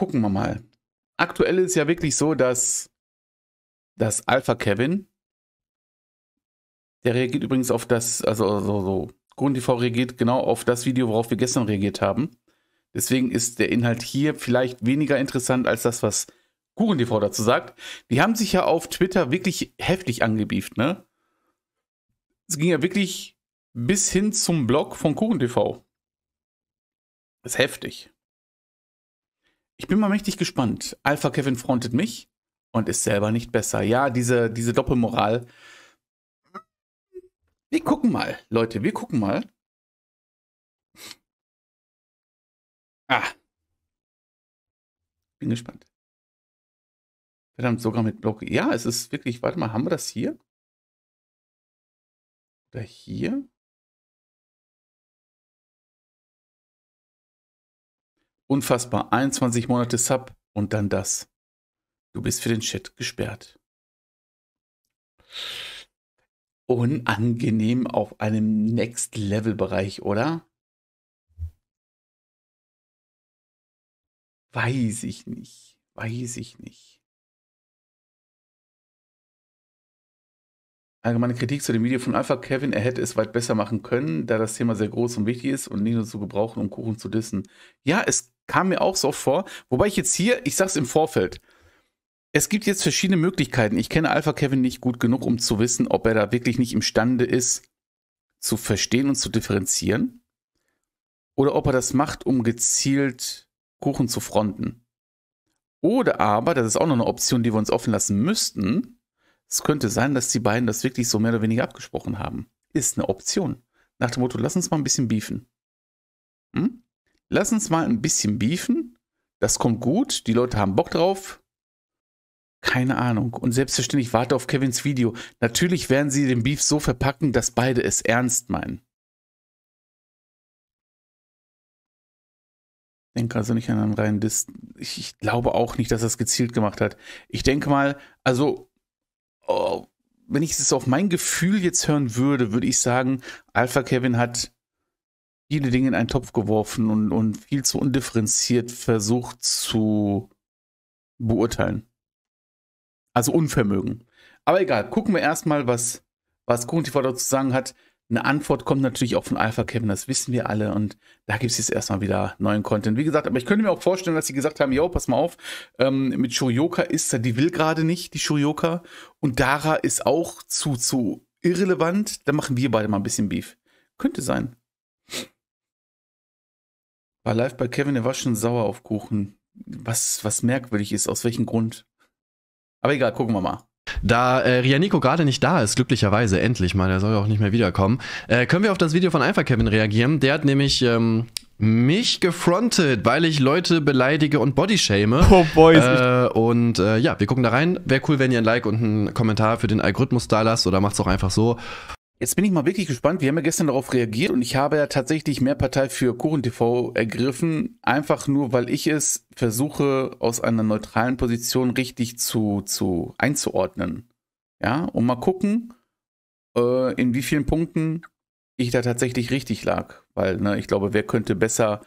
gucken wir mal. Aktuell ist ja wirklich so, dass das Alpha Kevin, der reagiert übrigens auf das, also so, so, GrundTV reagiert genau auf das Video, worauf wir gestern reagiert haben. Deswegen ist der Inhalt hier vielleicht weniger interessant als das, was KuchenTV dazu sagt. Die haben sich ja auf Twitter wirklich heftig angebieft, ne? Es ging ja wirklich bis hin zum Blog von KuchenTV. Das ist heftig. Ich bin mal mächtig gespannt. Alpha Kevin frontet mich und ist selber nicht besser. Ja, diese, diese Doppelmoral. Wir gucken mal, Leute, wir gucken mal. Ah. Bin gespannt. Verdammt, sogar mit Block. Ja, es ist wirklich, warte mal, haben wir das hier? Oder hier? Unfassbar. 21 Monate Sub und dann das. Du bist für den Chat gesperrt. Unangenehm auf einem Next-Level-Bereich, oder? Weiß ich nicht. Weiß ich nicht. Allgemeine Kritik zu dem Video von Alpha Kevin. Er hätte es weit besser machen können, da das Thema sehr groß und wichtig ist und nicht nur zu gebrauchen, um Kuchen zu dissen. Ja, es Kam mir auch so oft vor. Wobei ich jetzt hier, ich sag's im Vorfeld, es gibt jetzt verschiedene Möglichkeiten. Ich kenne Alpha Kevin nicht gut genug, um zu wissen, ob er da wirklich nicht imstande ist, zu verstehen und zu differenzieren. Oder ob er das macht, um gezielt Kuchen zu fronten. Oder aber, das ist auch noch eine Option, die wir uns offen lassen müssten, es könnte sein, dass die beiden das wirklich so mehr oder weniger abgesprochen haben. Ist eine Option. Nach dem Motto, lass uns mal ein bisschen beefen. Hm? lass uns mal ein bisschen beefen. Das kommt gut, die Leute haben Bock drauf. Keine Ahnung. Und selbstverständlich warte auf Kevins Video. Natürlich werden sie den Beef so verpacken, dass beide es ernst meinen. Denke also nicht an einen reinen Dis. Ich, ich, glaube auch nicht, dass er es gezielt gemacht hat. Ich denke mal, also, oh, wenn ich es auf mein Gefühl jetzt hören würde, würde ich sagen, Alpha Kevin hat viele Dinge in einen Topf geworfen und, und viel zu undifferenziert versucht zu beurteilen. Also Unvermögen. Aber egal, gucken wir erstmal, was, was CognitiV dazu zu sagen hat. Eine Antwort kommt natürlich auch von Alpha Kevin, das wissen wir alle. Und da gibt es jetzt erstmal wieder neuen Content. Wie gesagt, aber ich könnte mir auch vorstellen, dass sie gesagt haben: Yo, pass mal auf, ähm, mit Shurioka ist er, die will gerade nicht, die Shurioka. Und Dara ist auch zu, zu irrelevant. Da machen wir beide mal ein bisschen Beef. Könnte sein. War live bei Kevin, er war schon sauer auf Kuchen. Was, was merkwürdig ist, aus welchem Grund. Aber egal, gucken wir mal. Da äh, Rianico gerade nicht da ist, glücklicherweise, endlich mal, der soll ja auch nicht mehr wiederkommen, äh, können wir auf das Video von Einfach Kevin reagieren. Der hat nämlich ähm, mich gefrontet, weil ich Leute beleidige und bodyshame. Oh boy. Äh, und äh, ja, wir gucken da rein. Wäre cool, wenn ihr ein Like und einen Kommentar für den Algorithmus da lasst oder macht's auch einfach so. Jetzt bin ich mal wirklich gespannt. Wir haben ja gestern darauf reagiert und ich habe ja tatsächlich mehr Partei für Kuchen TV ergriffen, einfach nur, weil ich es versuche, aus einer neutralen Position richtig zu, zu einzuordnen. Ja, und mal gucken, äh, in wie vielen Punkten ich da tatsächlich richtig lag. Weil, ne, ich glaube, wer könnte besser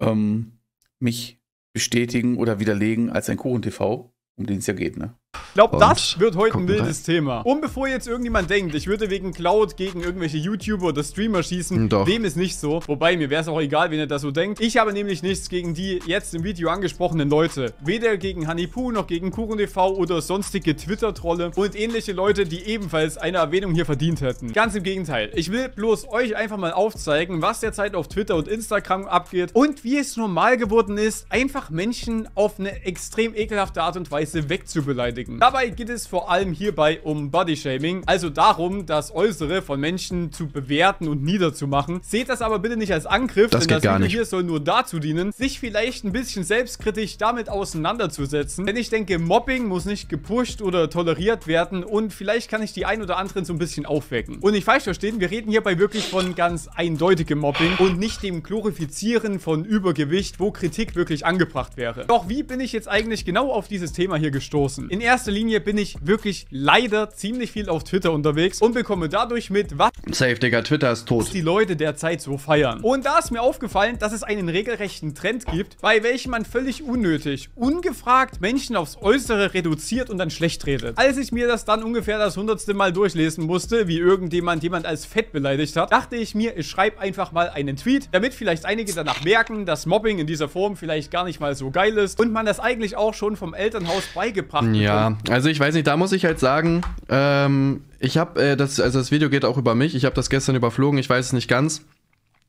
ähm, mich bestätigen oder widerlegen als ein Kuchen TV, um den es ja geht, ne? glaube, das wird heute ein wildes Thema. Und bevor jetzt irgendjemand denkt, ich würde wegen Cloud gegen irgendwelche YouTuber oder Streamer schießen, Doch. dem ist nicht so. Wobei, mir wäre es auch egal, wenn ihr das so denkt. Ich habe nämlich nichts gegen die jetzt im Video angesprochenen Leute. Weder gegen Hanipu noch gegen KuchenTV oder sonstige Twitter-Trolle und ähnliche Leute, die ebenfalls eine Erwähnung hier verdient hätten. Ganz im Gegenteil. Ich will bloß euch einfach mal aufzeigen, was derzeit auf Twitter und Instagram abgeht und wie es normal geworden ist, einfach Menschen auf eine extrem ekelhafte Art und Weise wegzubeleidigen beleidigen. Dabei geht es vor allem hierbei um Bodyshaming, also darum, das Äußere von Menschen zu bewerten und niederzumachen. Seht das aber bitte nicht als Angriff, das denn das Video hier soll nur dazu dienen, sich vielleicht ein bisschen selbstkritisch damit auseinanderzusetzen. Denn ich denke, Mobbing muss nicht gepusht oder toleriert werden und vielleicht kann ich die ein oder anderen so ein bisschen aufwecken. Und nicht falsch verstehen, wir reden hierbei wirklich von ganz eindeutigem Mobbing und nicht dem Glorifizieren von Übergewicht, wo Kritik wirklich angebracht wäre. Doch wie bin ich jetzt eigentlich genau auf dieses Thema hier gestoßen? In erster erster Linie bin ich wirklich leider ziemlich viel auf Twitter unterwegs und bekomme dadurch mit, was... Safe, Digga, Twitter ist tot. ...die Leute derzeit so feiern. Und da ist mir aufgefallen, dass es einen regelrechten Trend gibt, bei welchem man völlig unnötig, ungefragt Menschen aufs Äußere reduziert und dann schlecht redet. Als ich mir das dann ungefähr das hundertste Mal durchlesen musste, wie irgendjemand jemand als fett beleidigt hat, dachte ich mir, ich schreibe einfach mal einen Tweet, damit vielleicht einige danach merken, dass Mobbing in dieser Form vielleicht gar nicht mal so geil ist und man das eigentlich auch schon vom Elternhaus beigebracht ja, also ich weiß nicht, da muss ich halt sagen, ähm, ich habe äh, das, also das Video geht auch über mich. Ich habe das gestern überflogen, ich weiß es nicht ganz.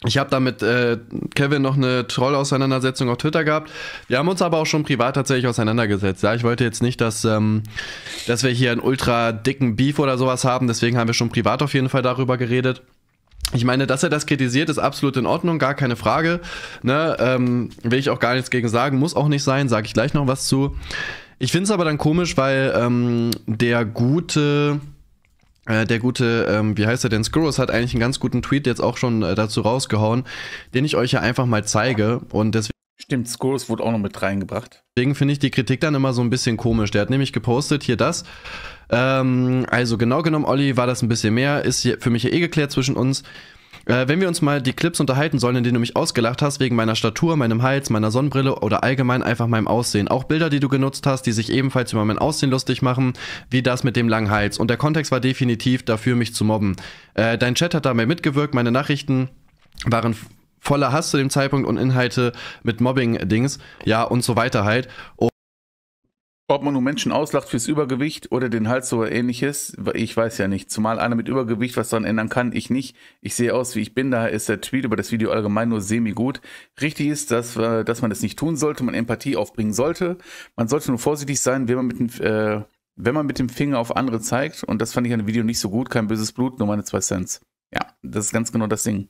Ich habe da mit äh, Kevin noch eine Troll-Auseinandersetzung auf Twitter gehabt. Wir haben uns aber auch schon privat tatsächlich auseinandergesetzt. Ja, ich wollte jetzt nicht, dass, ähm, dass wir hier einen ultra dicken Beef oder sowas haben. Deswegen haben wir schon privat auf jeden Fall darüber geredet. Ich meine, dass er das kritisiert, ist absolut in Ordnung, gar keine Frage. Ne? Ähm, will ich auch gar nichts gegen sagen, muss auch nicht sein, sage ich gleich noch was zu. Ich finde es aber dann komisch, weil ähm, der gute äh, der gute, ähm, wie heißt er denn, Skurrus hat eigentlich einen ganz guten Tweet jetzt auch schon äh, dazu rausgehauen, den ich euch ja einfach mal zeige und deswegen Stimmt, Skurrus wurde auch noch mit reingebracht. Deswegen finde ich die Kritik dann immer so ein bisschen komisch. Der hat nämlich gepostet, hier das. Ähm, also genau genommen, Olli, war das ein bisschen mehr, ist für mich ja eh geklärt zwischen uns. Äh, wenn wir uns mal die Clips unterhalten sollen, in denen du mich ausgelacht hast, wegen meiner Statur, meinem Hals, meiner Sonnenbrille oder allgemein einfach meinem Aussehen. Auch Bilder, die du genutzt hast, die sich ebenfalls über mein Aussehen lustig machen, wie das mit dem langen Hals. Und der Kontext war definitiv dafür, mich zu mobben. Äh, dein Chat hat dabei mitgewirkt, meine Nachrichten waren voller Hass zu dem Zeitpunkt und Inhalte mit Mobbing-Dings, ja, und so weiter halt. Und ob man nun Menschen auslacht fürs Übergewicht oder den Hals oder ähnliches, ich weiß ja nicht. Zumal einer mit Übergewicht was daran ändern kann, ich nicht. Ich sehe aus, wie ich bin, daher ist der Tweet über das Video allgemein nur semi-gut. Richtig ist, dass, äh, dass man das nicht tun sollte, man Empathie aufbringen sollte. Man sollte nur vorsichtig sein, wenn man mit dem, äh, wenn man mit dem Finger auf andere zeigt. Und das fand ich an dem Video nicht so gut. Kein böses Blut, nur meine zwei Cents. Ja, das ist ganz genau das Ding.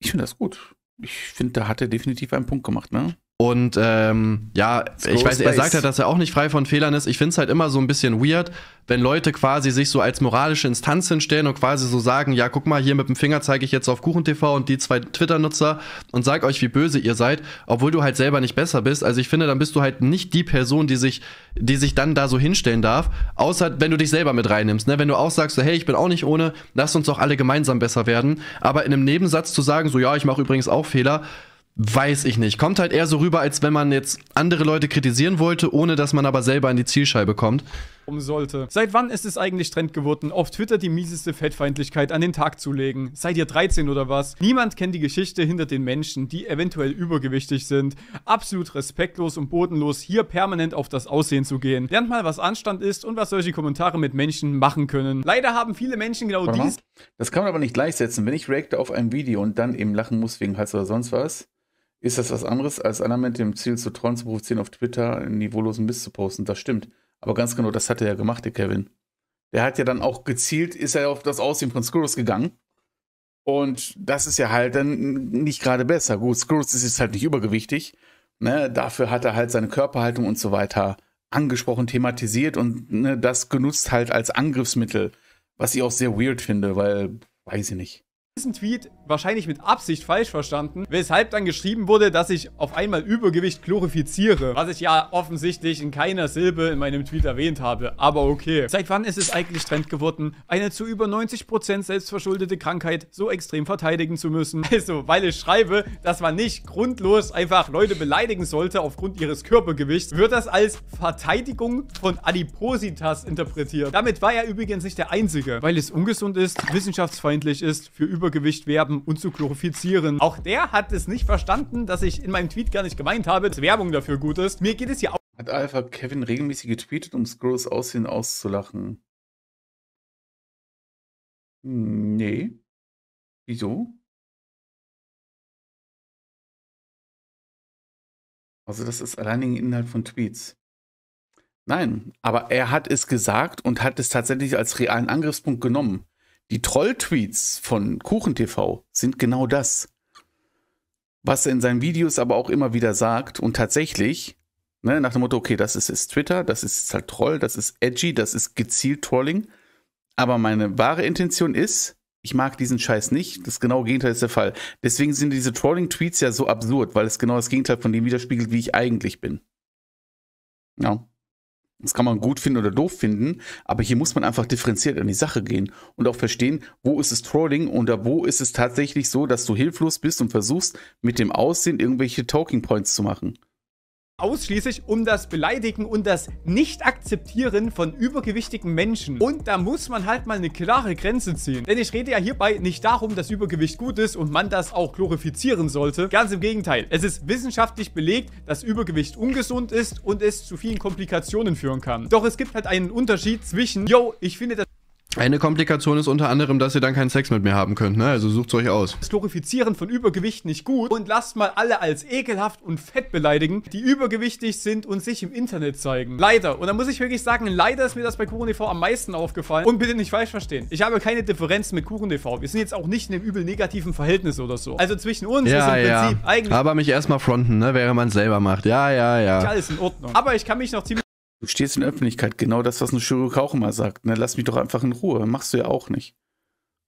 Ich finde das gut. Ich finde, da hat er definitiv einen Punkt gemacht, ne? Und ähm, ja, It's ich weiß, space. er sagt halt, dass er auch nicht frei von Fehlern ist. Ich finde es halt immer so ein bisschen weird, wenn Leute quasi sich so als moralische Instanz hinstellen und quasi so sagen, ja, guck mal, hier mit dem Finger zeige ich jetzt auf KuchenTV und die zwei Twitter-Nutzer und sag euch, wie böse ihr seid, obwohl du halt selber nicht besser bist. Also ich finde, dann bist du halt nicht die Person, die sich, die sich dann da so hinstellen darf, außer wenn du dich selber mit reinnimmst. Ne? Wenn du auch sagst, so, hey, ich bin auch nicht ohne, lass uns doch alle gemeinsam besser werden. Aber in einem Nebensatz zu sagen, so, ja, ich mache übrigens auch Fehler, Weiß ich nicht. Kommt halt eher so rüber, als wenn man jetzt andere Leute kritisieren wollte, ohne dass man aber selber an die Zielscheibe kommt. Um sollte. Seit wann ist es eigentlich Trend geworden, auf Twitter die mieseste Fettfeindlichkeit an den Tag zu legen? Seid ihr 13 oder was? Niemand kennt die Geschichte hinter den Menschen, die eventuell übergewichtig sind. Absolut respektlos und bodenlos, hier permanent auf das Aussehen zu gehen. Lernt mal, was Anstand ist und was solche Kommentare mit Menschen machen können. Leider haben viele Menschen genau Warte dies. Mal. Das kann man aber nicht gleichsetzen. Wenn ich reacte auf ein Video und dann eben lachen muss wegen Hals oder sonst was, ist das was anderes, als einer mit dem Ziel zu trollen, zu provozieren, auf Twitter einen niveaulosen Mist zu posten? Das stimmt. Aber ganz genau, das hat er ja gemacht, der Kevin. Der hat ja dann auch gezielt, ist er ja auf das Aussehen von Skrulls gegangen. Und das ist ja halt dann nicht gerade besser. Gut, Skrulls ist jetzt halt nicht übergewichtig. Ne? Dafür hat er halt seine Körperhaltung und so weiter angesprochen, thematisiert und ne, das genutzt halt als Angriffsmittel. Was ich auch sehr weird finde, weil, weiß ich nicht. Diesen Tweet wahrscheinlich mit Absicht falsch verstanden, weshalb dann geschrieben wurde, dass ich auf einmal Übergewicht glorifiziere, was ich ja offensichtlich in keiner Silbe in meinem Tweet erwähnt habe, aber okay. Seit wann ist es eigentlich Trend geworden, eine zu über 90% selbstverschuldete Krankheit so extrem verteidigen zu müssen? Also, weil ich schreibe, dass man nicht grundlos einfach Leute beleidigen sollte aufgrund ihres Körpergewichts, wird das als Verteidigung von Adipositas interpretiert. Damit war er übrigens nicht der Einzige, weil es ungesund ist, wissenschaftsfeindlich ist, für Übergewicht werben bewerben und zu glorifizieren. Auch der hat es nicht verstanden, dass ich in meinem Tweet gar nicht gemeint habe, dass Werbung dafür gut ist. Mir geht es ja auch. Hat Alpha Kevin regelmäßig getweetet, um Skrulls Aussehen auszulachen? Hm, nee. Wieso? Also das ist alleinigen Inhalt von Tweets. Nein, aber er hat es gesagt und hat es tatsächlich als realen Angriffspunkt genommen. Die Troll-Tweets von KuchenTV sind genau das. Was er in seinen Videos aber auch immer wieder sagt und tatsächlich, ne, nach dem Motto, okay, das ist jetzt Twitter, das ist halt Troll, das ist edgy, das ist gezielt Trolling. Aber meine wahre Intention ist, ich mag diesen Scheiß nicht. Das genaue Gegenteil ist der Fall. Deswegen sind diese Trolling-Tweets ja so absurd, weil es genau das Gegenteil von dem widerspiegelt, wie ich eigentlich bin. Ja. Das kann man gut finden oder doof finden, aber hier muss man einfach differenziert an die Sache gehen und auch verstehen, wo ist es Trolling oder wo ist es tatsächlich so, dass du hilflos bist und versuchst, mit dem Aussehen irgendwelche Talking Points zu machen ausschließlich um das Beleidigen und das Nicht-Akzeptieren von übergewichtigen Menschen. Und da muss man halt mal eine klare Grenze ziehen. Denn ich rede ja hierbei nicht darum, dass Übergewicht gut ist und man das auch glorifizieren sollte. Ganz im Gegenteil. Es ist wissenschaftlich belegt, dass Übergewicht ungesund ist und es zu vielen Komplikationen führen kann. Doch es gibt halt einen Unterschied zwischen, yo, ich finde das eine Komplikation ist unter anderem, dass ihr dann keinen Sex mit mir haben könnt, ne? Also sucht's euch aus. Das Glorifizieren von Übergewicht nicht gut und lasst mal alle als ekelhaft und fett beleidigen, die übergewichtig sind und sich im Internet zeigen. Leider. Und da muss ich wirklich sagen, leider ist mir das bei KuchenTV e am meisten aufgefallen. Und bitte nicht falsch verstehen. Ich habe keine Differenz mit KuchenTV. E Wir sind jetzt auch nicht in einem übel negativen Verhältnis oder so. Also zwischen uns ja, ist im ja. Prinzip eigentlich... Aber mich erstmal fronten, ne? Wäre man selber macht. Ja, ja, ja. Alles in Ordnung. Aber ich kann mich noch ziemlich... Du stehst in der Öffentlichkeit, genau das, was eine Chirurg auch immer sagt. Ne? Lass mich doch einfach in Ruhe. Machst du ja auch nicht.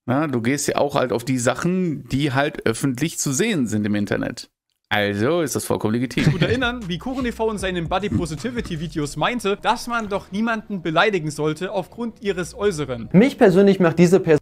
Na, du gehst ja auch halt auf die Sachen, die halt öffentlich zu sehen sind im Internet. Also ist das vollkommen legitim. Gut erinnern, wie Kuchen TV e in seinen Body Positivity Videos meinte, dass man doch niemanden beleidigen sollte aufgrund ihres Äußeren. Mich persönlich macht diese Person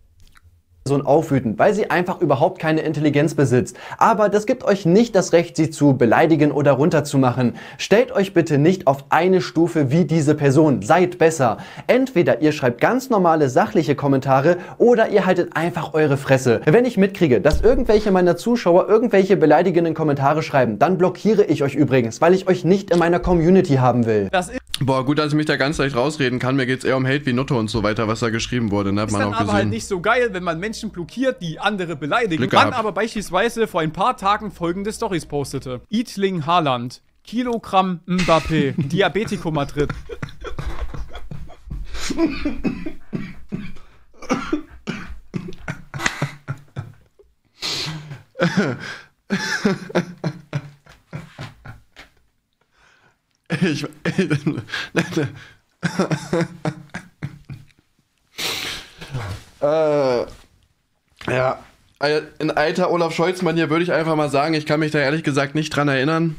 Person aufwüten, weil sie einfach überhaupt keine Intelligenz besitzt. Aber das gibt euch nicht das Recht, sie zu beleidigen oder runterzumachen. Stellt euch bitte nicht auf eine Stufe wie diese Person. Seid besser. Entweder ihr schreibt ganz normale sachliche Kommentare oder ihr haltet einfach eure Fresse. Wenn ich mitkriege, dass irgendwelche meiner Zuschauer irgendwelche beleidigenden Kommentare schreiben, dann blockiere ich euch übrigens, weil ich euch nicht in meiner Community haben will. Das ist Boah, gut, dass ich mich da ganz leicht rausreden kann. Mir geht's eher um Hate wie Nutto und so weiter, was da geschrieben wurde. Ne? Hat ist man dann auch aber gesehen. halt nicht so geil, wenn man Menschen blockiert, die andere beleidigen. Glück man aber beispielsweise vor ein paar Tagen folgende Stories postete. Eatling Haaland, Kilogramm Mbappé, Diabetico Madrid. Ich, äh, ja, in alter Olaf Scholz-Manier würde ich einfach mal sagen, ich kann mich da ehrlich gesagt nicht dran erinnern.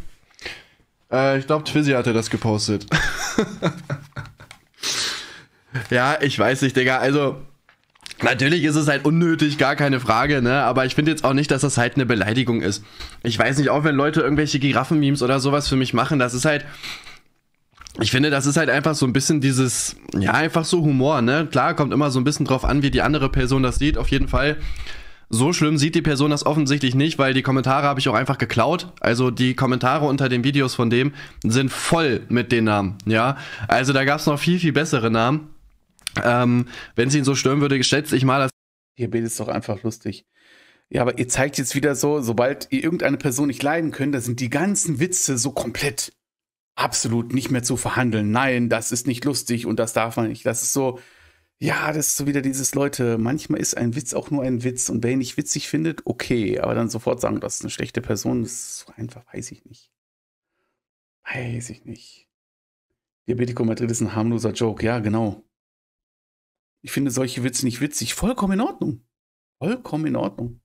Äh, ich glaube, Twizzy hatte das gepostet. ja, ich weiß nicht, Digga. Also, Natürlich ist es halt unnötig, gar keine Frage, ne? Aber ich finde jetzt auch nicht, dass das halt eine Beleidigung ist. Ich weiß nicht, auch wenn Leute irgendwelche Giraffen-Memes oder sowas für mich machen, das ist halt, ich finde, das ist halt einfach so ein bisschen dieses, ja, einfach so Humor, ne? Klar, kommt immer so ein bisschen drauf an, wie die andere Person das sieht, auf jeden Fall. So schlimm sieht die Person das offensichtlich nicht, weil die Kommentare habe ich auch einfach geklaut. Also die Kommentare unter den Videos von dem sind voll mit den Namen, ja. Also da gab es noch viel, viel bessere Namen. Ähm, Wenn es ihn so stören würde, schätze ich mal, dass. Ihr Bild ist doch einfach lustig. Ja, aber ihr zeigt jetzt wieder so, sobald ihr irgendeine Person nicht leiden könnt, da sind die ganzen Witze so komplett absolut nicht mehr zu verhandeln. Nein, das ist nicht lustig und das darf man nicht. Das ist so, ja, das ist so wieder dieses Leute, manchmal ist ein Witz auch nur ein Witz und wer ihn nicht witzig findet, okay, aber dann sofort sagen, das ist eine schlechte Person, das ist so einfach, weiß ich nicht. Weiß ich nicht. Diabetico Madrid ist ein harmloser Joke, ja, genau. Ich finde solche Witze nicht witzig, vollkommen in Ordnung. Vollkommen in Ordnung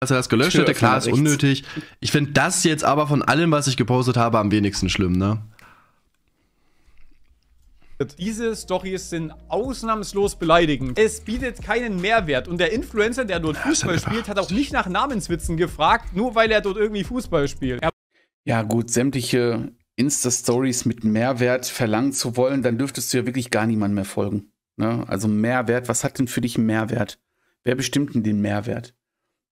dass er das gelöscht hätte. Klar, ist unnötig. Ich finde das jetzt aber von allem, was ich gepostet habe, am wenigsten schlimm, ne? Diese Stories sind ausnahmslos beleidigend. Es bietet keinen Mehrwert. Und der Influencer, der dort Fußball spielt, hat auch nicht nach Namenswitzen gefragt, nur weil er dort irgendwie Fußball spielt. Er ja, gut, sämtliche Insta-Stories mit Mehrwert verlangen zu wollen, dann dürftest du ja wirklich gar niemandem mehr folgen. Ne? Also Mehrwert, was hat denn für dich Mehrwert? Wer bestimmt denn den Mehrwert?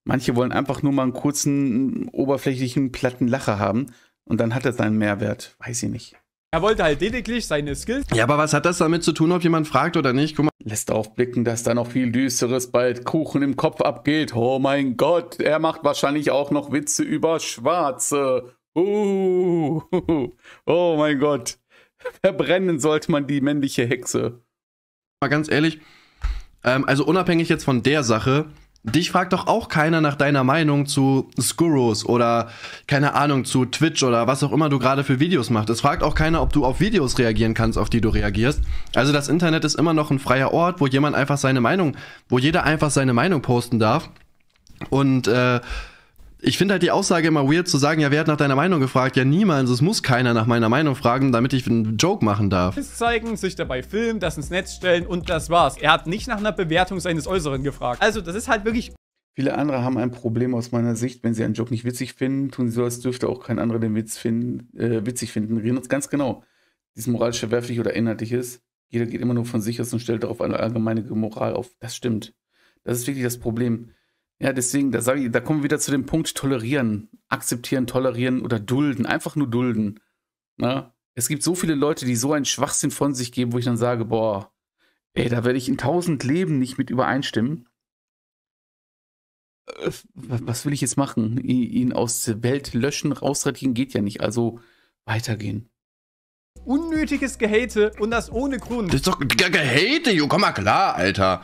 Manche wollen einfach nur mal einen kurzen, oberflächlichen, platten Lacher haben und dann hat er seinen Mehrwert. Weiß ich nicht. Er wollte halt lediglich seine Skills. Ja, aber was hat das damit zu tun, ob jemand fragt oder nicht? Guck mal. Lässt aufblicken, dass da noch viel Düsteres bald Kuchen im Kopf abgeht. Oh mein Gott, er macht wahrscheinlich auch noch Witze über Schwarze. Uh, oh mein Gott. Verbrennen sollte man die männliche Hexe. Mal ganz ehrlich, ähm, also unabhängig jetzt von der Sache, Dich fragt doch auch keiner nach deiner Meinung zu Skurros oder keine Ahnung zu Twitch oder was auch immer du gerade für Videos machst. Es fragt auch keiner, ob du auf Videos reagieren kannst, auf die du reagierst. Also das Internet ist immer noch ein freier Ort, wo jemand einfach seine Meinung, wo jeder einfach seine Meinung posten darf. Und äh, ich finde halt die Aussage immer weird zu sagen, ja, wer hat nach deiner Meinung gefragt? Ja, niemals. Es muss keiner nach meiner Meinung fragen, damit ich einen Joke machen darf. Zeigen, sich dabei filmen, das ins Netz stellen und das war's. Er hat nicht nach einer Bewertung seines Äußeren gefragt. Also, das ist halt wirklich. Viele andere haben ein Problem aus meiner Sicht, wenn sie einen Joke nicht witzig finden, tun sie so, als dürfte auch kein anderer den Witz finden, äh, witzig finden. Reden uns ganz genau. Dieses moralisch verwerflich oder inhaltlich ist. Jeder geht immer nur von sich aus und stellt darauf eine allgemeine Moral auf. Das stimmt. Das ist wirklich das Problem ja, deswegen, da, ich, da kommen wir wieder zu dem Punkt tolerieren, akzeptieren, tolerieren oder dulden, einfach nur dulden. Na? Ne? Es gibt so viele Leute, die so einen Schwachsinn von sich geben, wo ich dann sage, boah, ey, da werde ich in tausend Leben nicht mit übereinstimmen. Äh, was will ich jetzt machen? Ihn aus der Welt löschen, rausradieren geht ja nicht. Also weitergehen. Unnötiges Gehate und das ohne Grund. Das ist doch Gehate, Junge, komm mal klar, Alter.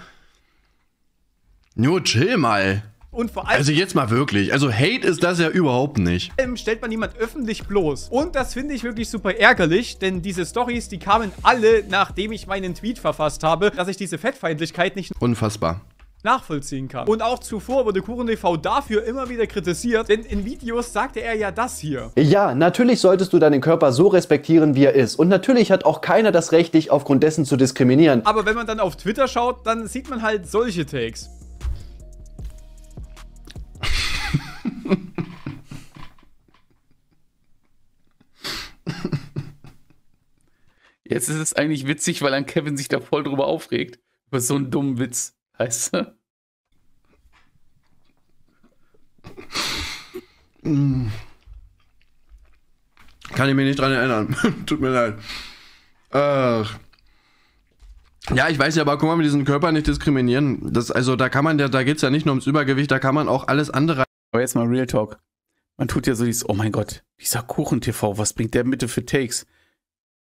Nur chill mal. Und vor allem. Also jetzt mal wirklich. Also Hate ist das ja überhaupt nicht. Stellt man jemand öffentlich bloß. Und das finde ich wirklich super ärgerlich, denn diese Stories, die kamen alle, nachdem ich meinen Tweet verfasst habe, dass ich diese Fettfeindlichkeit nicht. Unfassbar nachvollziehen kann. Und auch zuvor wurde KuchenTV dafür immer wieder kritisiert, denn in Videos sagte er ja das hier. Ja, natürlich solltest du deinen Körper so respektieren, wie er ist. Und natürlich hat auch keiner das Recht, dich aufgrund dessen zu diskriminieren. Aber wenn man dann auf Twitter schaut, dann sieht man halt solche Takes. Jetzt ist es eigentlich witzig, weil dann Kevin sich da voll drüber aufregt. Über so einen dummen Witz, weißt du? Hm. Kann ich mich nicht dran erinnern. Tut mir leid. Ach. Ja, ich weiß ja, aber guck mal, mit diesem Körper nicht diskriminieren. Das, also da kann man ja, da geht es ja nicht nur ums Übergewicht, da kann man auch alles andere aber jetzt mal Real Talk. Man tut ja so dieses, oh mein Gott, dieser Kuchen-TV, was bringt der Mitte für Takes?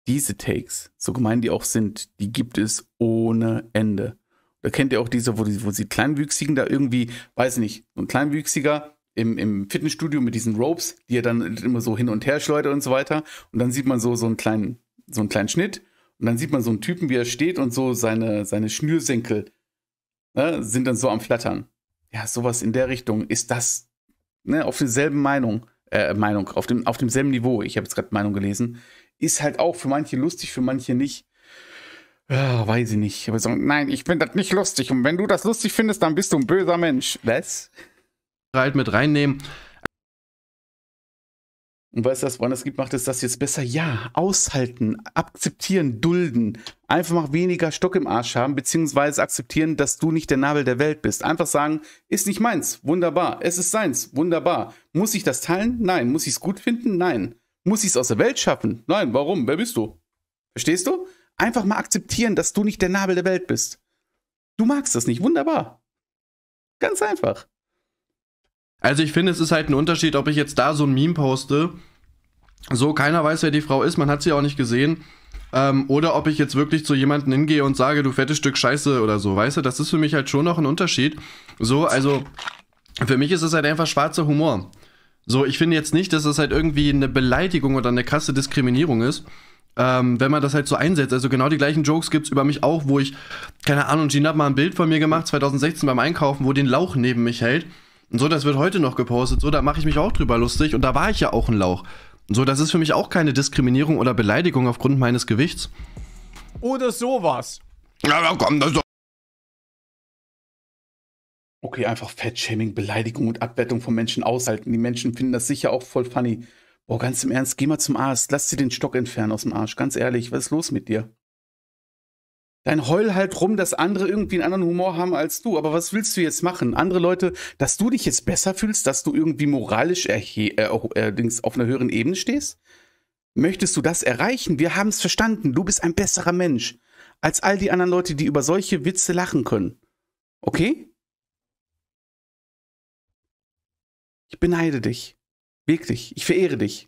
Diese Takes, so gemein die auch sind, die gibt es ohne Ende. Da kennt ihr auch diese, wo sie, wo die Kleinwüchsigen da irgendwie, weiß nicht, so ein Kleinwüchsiger im, im Fitnessstudio mit diesen Ropes, die er dann immer so hin und her schleudert und so weiter. Und dann sieht man so, so einen kleinen, so einen kleinen Schnitt. Und dann sieht man so einen Typen, wie er steht und so seine, seine Schnürsenkel ne, sind dann so am Flattern. Ja, sowas in der Richtung. Ist das ne, auf derselben Meinung, äh, Meinung, auf, dem, auf demselben Niveau, ich habe jetzt gerade Meinung gelesen, ist halt auch für manche lustig, für manche nicht. Ja, weiß ich nicht. Aber so, nein, ich bin das nicht lustig. Und wenn du das lustig findest, dann bist du ein böser Mensch. Was? Halt mit reinnehmen und weil es das woanders gibt, macht es das jetzt besser. Ja, aushalten, akzeptieren, dulden. Einfach mal weniger Stock im Arsch haben, beziehungsweise akzeptieren, dass du nicht der Nabel der Welt bist. Einfach sagen, ist nicht meins, wunderbar. Es ist seins, wunderbar. Muss ich das teilen? Nein. Muss ich es gut finden? Nein. Muss ich es aus der Welt schaffen? Nein. Warum? Wer bist du? Verstehst du? Einfach mal akzeptieren, dass du nicht der Nabel der Welt bist. Du magst das nicht, wunderbar. Ganz einfach. Also ich finde, es ist halt ein Unterschied, ob ich jetzt da so ein Meme poste, so keiner weiß, wer die Frau ist, man hat sie auch nicht gesehen, ähm, oder ob ich jetzt wirklich zu jemandem hingehe und sage, du fettes Stück Scheiße oder so, weißt du, das ist für mich halt schon noch ein Unterschied. So, also für mich ist es halt einfach schwarzer Humor. So, ich finde jetzt nicht, dass das halt irgendwie eine Beleidigung oder eine krasse Diskriminierung ist. Ähm, wenn man das halt so einsetzt. Also genau die gleichen Jokes gibt es über mich auch, wo ich, keine Ahnung, Gina hat mal ein Bild von mir gemacht, 2016 beim Einkaufen, wo den Lauch neben mich hält. Und so, das wird heute noch gepostet, so, da mache ich mich auch drüber lustig und da war ich ja auch ein Lauch. Und so, das ist für mich auch keine Diskriminierung oder Beleidigung aufgrund meines Gewichts. Oder sowas. Ja, komm, das ist doch Okay, einfach Fettshaming, Beleidigung und Abwertung von Menschen aushalten. Die Menschen finden das sicher auch voll funny. Boah, ganz im Ernst, geh mal zum Arzt, lass dir den Stock entfernen aus dem Arsch. Ganz ehrlich, was ist los mit dir? dann heul halt rum, dass andere irgendwie einen anderen Humor haben als du. Aber was willst du jetzt machen? Andere Leute, dass du dich jetzt besser fühlst, dass du irgendwie moralisch äh, äh, auf einer höheren Ebene stehst? Möchtest du das erreichen? Wir haben es verstanden. Du bist ein besserer Mensch als all die anderen Leute, die über solche Witze lachen können. Okay? Ich beneide dich. Wirklich. Ich verehre dich.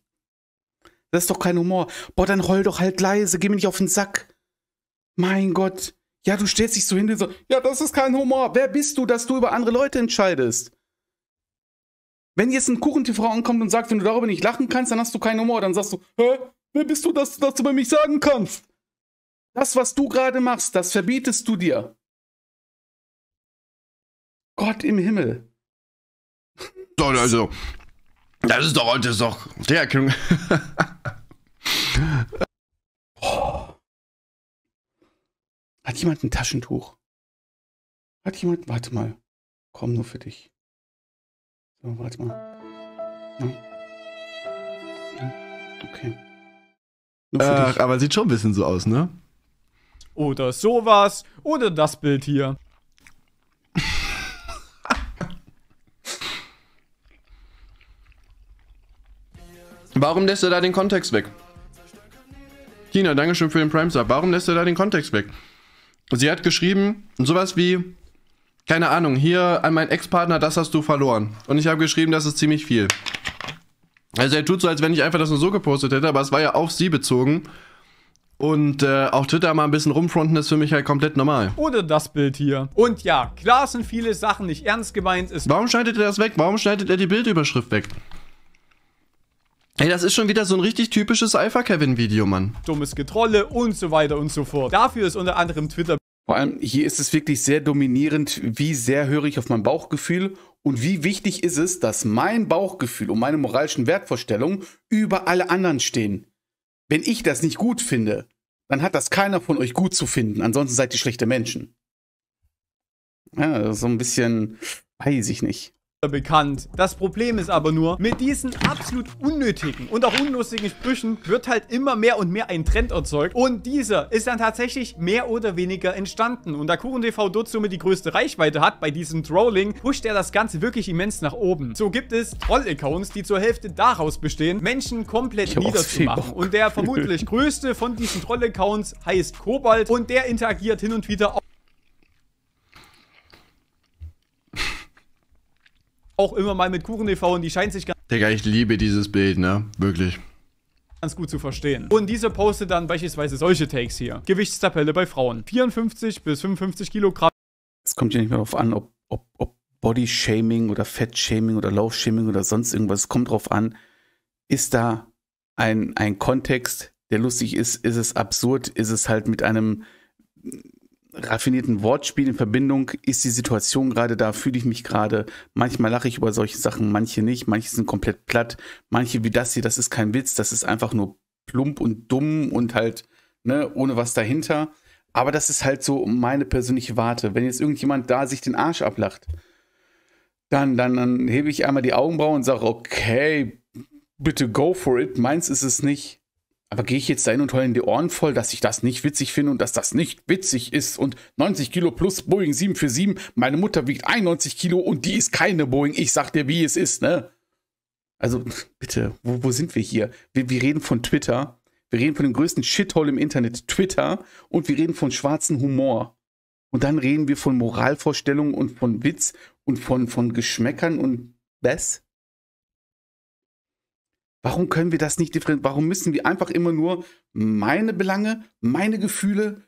Das ist doch kein Humor. Boah, dann heul doch halt leise. Geh mir nicht auf den Sack. Mein Gott. Ja, du stellst dich so hin und so, ja, das ist kein Humor. Wer bist du, dass du über andere Leute entscheidest? Wenn jetzt ein Kuchen-TV ankommt und sagt, wenn du darüber nicht lachen kannst, dann hast du keinen Humor. Dann sagst du, hä? Wer bist du, dass du das über mich sagen kannst? Das, was du gerade machst, das verbietest du dir. Gott im Himmel. So, also, das ist doch heute doch der Erkennung. Äh, Hat jemand ein Taschentuch? Hat jemand? Warte mal. Komm nur für dich. So, warte mal. Ja. Ja. Okay. Ach, dich. aber sieht schon ein bisschen so aus, ne? Oder sowas. Oder das Bild hier. Warum lässt er da den Kontext weg? Tina, schön für den Prime-Sub. Warum lässt er da den Kontext weg? Sie hat geschrieben, sowas wie, keine Ahnung, hier an meinen Ex-Partner, das hast du verloren. Und ich habe geschrieben, das ist ziemlich viel. Also er tut so, als wenn ich einfach das nur so gepostet hätte, aber es war ja auf sie bezogen. Und äh, auch Twitter mal ein bisschen rumfronten ist für mich halt komplett normal. Oder das Bild hier. Und ja, klar sind viele Sachen nicht ernst gemeint. Ist Warum schneidet er das weg? Warum schneidet er die Bildüberschrift weg? Ey, das ist schon wieder so ein richtig typisches Alpha-Kevin-Video, Mann. Dummes Getrolle und so weiter und so fort. Dafür ist unter anderem Twitter. Vor allem hier ist es wirklich sehr dominierend, wie sehr höre ich auf mein Bauchgefühl und wie wichtig ist es, dass mein Bauchgefühl und meine moralischen Wertvorstellungen über alle anderen stehen. Wenn ich das nicht gut finde, dann hat das keiner von euch gut zu finden. Ansonsten seid ihr schlechte Menschen. Ja, so ein bisschen weiß ich nicht bekannt. Das Problem ist aber nur, mit diesen absolut unnötigen und auch unlustigen Sprüchen wird halt immer mehr und mehr ein Trend erzeugt und dieser ist dann tatsächlich mehr oder weniger entstanden und da KuchenTV dort somit die größte Reichweite hat bei diesem Trolling, pusht er das Ganze wirklich immens nach oben. So gibt es Troll-Accounts, die zur Hälfte daraus bestehen, Menschen komplett niederzumachen und der vermutlich größte von diesen Troll-Accounts heißt Kobalt und der interagiert hin und wieder auch auch immer mal mit Kuchen TV e und die scheint sich ganz... Digga, ich liebe dieses Bild, ne? Wirklich ganz gut zu verstehen. Und diese postet dann beispielsweise solche Takes hier. Gewichtstabelle bei Frauen. 54 bis 55 Kilogramm. Es kommt ja nicht mehr darauf an, ob, ob, ob Body-Shaming oder Fett-Shaming oder Lauf-Shaming oder sonst irgendwas. Es kommt darauf an, ist da ein, ein Kontext, der lustig ist, ist es absurd, ist es halt mit einem raffinierten Wortspiel in Verbindung ist die Situation gerade da, fühle ich mich gerade. Manchmal lache ich über solche Sachen, manche nicht, manche sind komplett platt, manche wie das hier, das ist kein Witz, das ist einfach nur plump und dumm und halt, ne, ohne was dahinter. Aber das ist halt so meine persönliche Warte. Wenn jetzt irgendjemand da sich den Arsch ablacht, dann, dann, dann hebe ich einmal die Augenbrauen und sage, okay, bitte go for it, meins ist es nicht. Aber gehe ich jetzt dahin und heule in die Ohren voll, dass ich das nicht witzig finde und dass das nicht witzig ist und 90 Kilo plus Boeing 747, meine Mutter wiegt 91 Kilo und die ist keine Boeing, ich sag dir, wie es ist, ne? Also bitte, wo, wo sind wir hier? Wir, wir reden von Twitter, wir reden von dem größten Shithole im Internet, Twitter, und wir reden von schwarzen Humor. Und dann reden wir von Moralvorstellungen und von Witz und von, von Geschmäckern und was? Warum können wir das nicht differenzieren? Warum müssen wir einfach immer nur meine Belange, meine Gefühle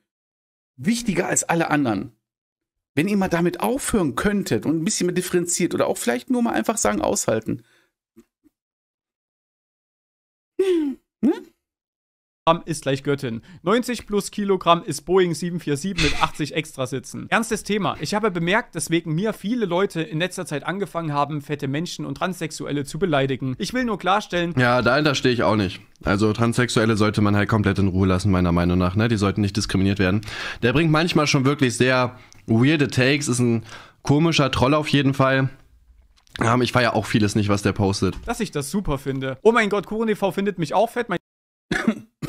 wichtiger als alle anderen? Wenn ihr mal damit aufhören könntet und ein bisschen mehr differenziert oder auch vielleicht nur mal einfach sagen, aushalten. Hm ist gleich Göttin. 90 plus Kilogramm ist Boeing 747 mit 80 Extrasitzen. Ernstes Thema. Ich habe bemerkt, dass wegen mir viele Leute in letzter Zeit angefangen haben, fette Menschen und Transsexuelle zu beleidigen. Ich will nur klarstellen. Ja, dahinter stehe ich auch nicht. Also Transsexuelle sollte man halt komplett in Ruhe lassen, meiner Meinung nach. Ne? Die sollten nicht diskriminiert werden. Der bringt manchmal schon wirklich sehr weirde Takes, ist ein komischer Troll auf jeden Fall ich feiere auch vieles nicht, was der postet. Dass ich das super finde. Oh mein Gott, KurenTV findet mich auch fett. Mein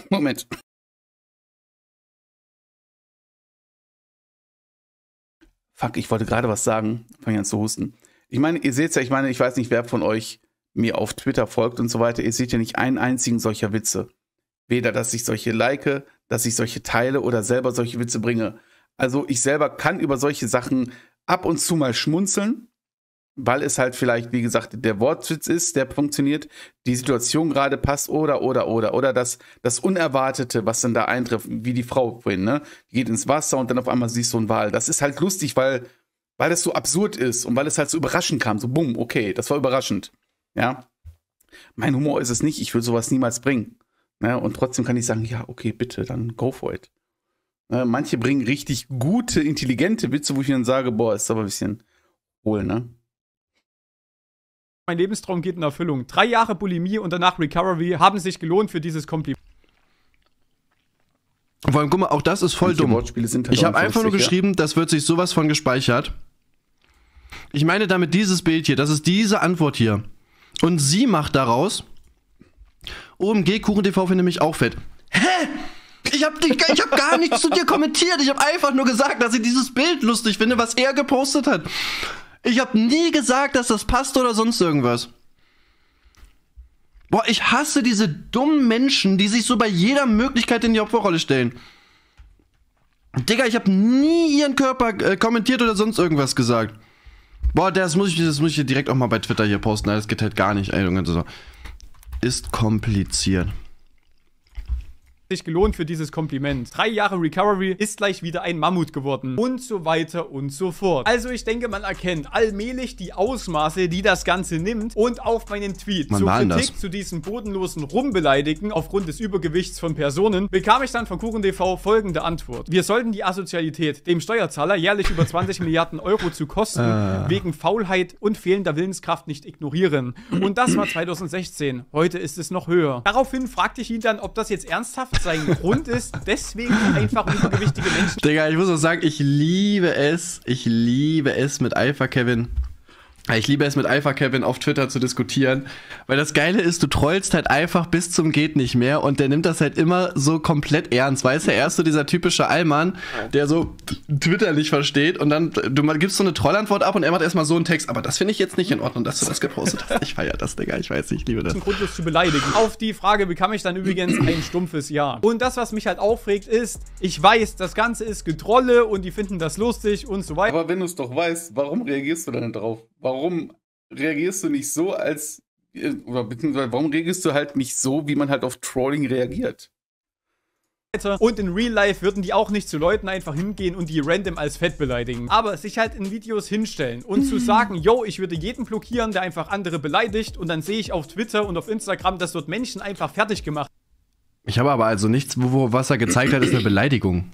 Moment. Fuck, ich wollte gerade was sagen. Fange ich an zu husten. Ich meine, ihr seht ja, ich meine, ich weiß nicht, wer von euch mir auf Twitter folgt und so weiter. Ihr seht ja nicht einen einzigen solcher Witze. Weder, dass ich solche like, dass ich solche teile oder selber solche Witze bringe. Also ich selber kann über solche Sachen ab und zu mal schmunzeln, weil es halt vielleicht, wie gesagt, der Wortwitz ist, der funktioniert, die Situation gerade passt oder, oder, oder, oder das, das Unerwartete, was dann da eintrifft, wie die Frau vorhin, ne? Die geht ins Wasser und dann auf einmal siehst du einen Wal. Das ist halt lustig, weil, weil das so absurd ist und weil es halt so überraschend kam. So, bumm, okay, das war überraschend. Ja. Mein Humor ist es nicht, ich will sowas niemals bringen. Ne? Und trotzdem kann ich sagen, ja, okay, bitte, dann go for it. Ne? Manche bringen richtig gute, intelligente Witze, wo ich dann sage, boah, ist aber ein bisschen hohl, ne? Mein Lebenstraum geht in Erfüllung. Drei Jahre Bulimie und danach Recovery haben sich gelohnt für dieses Kompliment. Vor allem, guck mal, auch das ist voll dumm. Halt ich habe einfach nur geschrieben, das wird sich sowas von gespeichert. Ich meine damit dieses Bild hier, das ist diese Antwort hier. Und sie macht daraus, OMG Kuchen TV finde mich auch fett. Hä? Ich habe hab gar nichts zu dir kommentiert. Ich habe einfach nur gesagt, dass ich dieses Bild lustig finde, was er gepostet hat. Ich habe nie gesagt, dass das passt oder sonst irgendwas. Boah, ich hasse diese dummen Menschen, die sich so bei jeder Möglichkeit in die Opferrolle stellen. Digga, ich habe nie ihren Körper äh, kommentiert oder sonst irgendwas gesagt. Boah, das muss ich, das muss ich direkt auch mal bei Twitter hier posten. Das geht halt gar nicht, Ist kompliziert sich gelohnt für dieses Kompliment. Drei Jahre Recovery ist gleich wieder ein Mammut geworden. Und so weiter und so fort. Also ich denke, man erkennt allmählich die Ausmaße, die das Ganze nimmt. Und auf meinen Tweet man zur Kritik das. zu diesem bodenlosen Rumbeleidigen aufgrund des Übergewichts von Personen bekam ich dann von KuchenTV folgende Antwort. Wir sollten die Asozialität dem Steuerzahler jährlich über 20 Milliarden Euro zu kosten äh. wegen Faulheit und fehlender Willenskraft nicht ignorieren. Und das war 2016. Heute ist es noch höher. Daraufhin fragte ich ihn dann, ob das jetzt ernsthaft sein Grund ist, deswegen einfach übergewichtige Menschen. Digga, ich muss auch sagen, ich liebe es, ich liebe es mit Alpha Kevin ich liebe es mit Alpha Kevin auf Twitter zu diskutieren, weil das Geile ist, du trollst halt einfach bis zum geht nicht mehr und der nimmt das halt immer so komplett ernst. Weißt du, er ist so dieser typische Allmann, der so Twitter nicht versteht und dann du gibst so eine Trollantwort ab und er macht erstmal so einen Text. Aber das finde ich jetzt nicht in Ordnung, dass du das gepostet hast. Ich feiere das, Digga. Ich weiß, ich liebe das. Zum Grund ist zu beleidigen. Auf die Frage bekam ich dann übrigens ein stumpfes Ja. Und das, was mich halt aufregt, ist, ich weiß, das Ganze ist Getrolle und die finden das lustig und so weiter. Aber wenn du es doch weißt, warum reagierst du dann darauf? warum reagierst du nicht so als, äh, oder beziehungsweise warum reagierst du halt nicht so, wie man halt auf Trolling reagiert? Und in Real Life würden die auch nicht zu Leuten einfach hingehen und die random als fett beleidigen. Aber sich halt in Videos hinstellen und zu sagen, yo, ich würde jeden blockieren, der einfach andere beleidigt und dann sehe ich auf Twitter und auf Instagram, dass dort Menschen einfach fertig gemacht. Ich habe aber also nichts, wo, wo was er gezeigt hat, ist eine Beleidigung.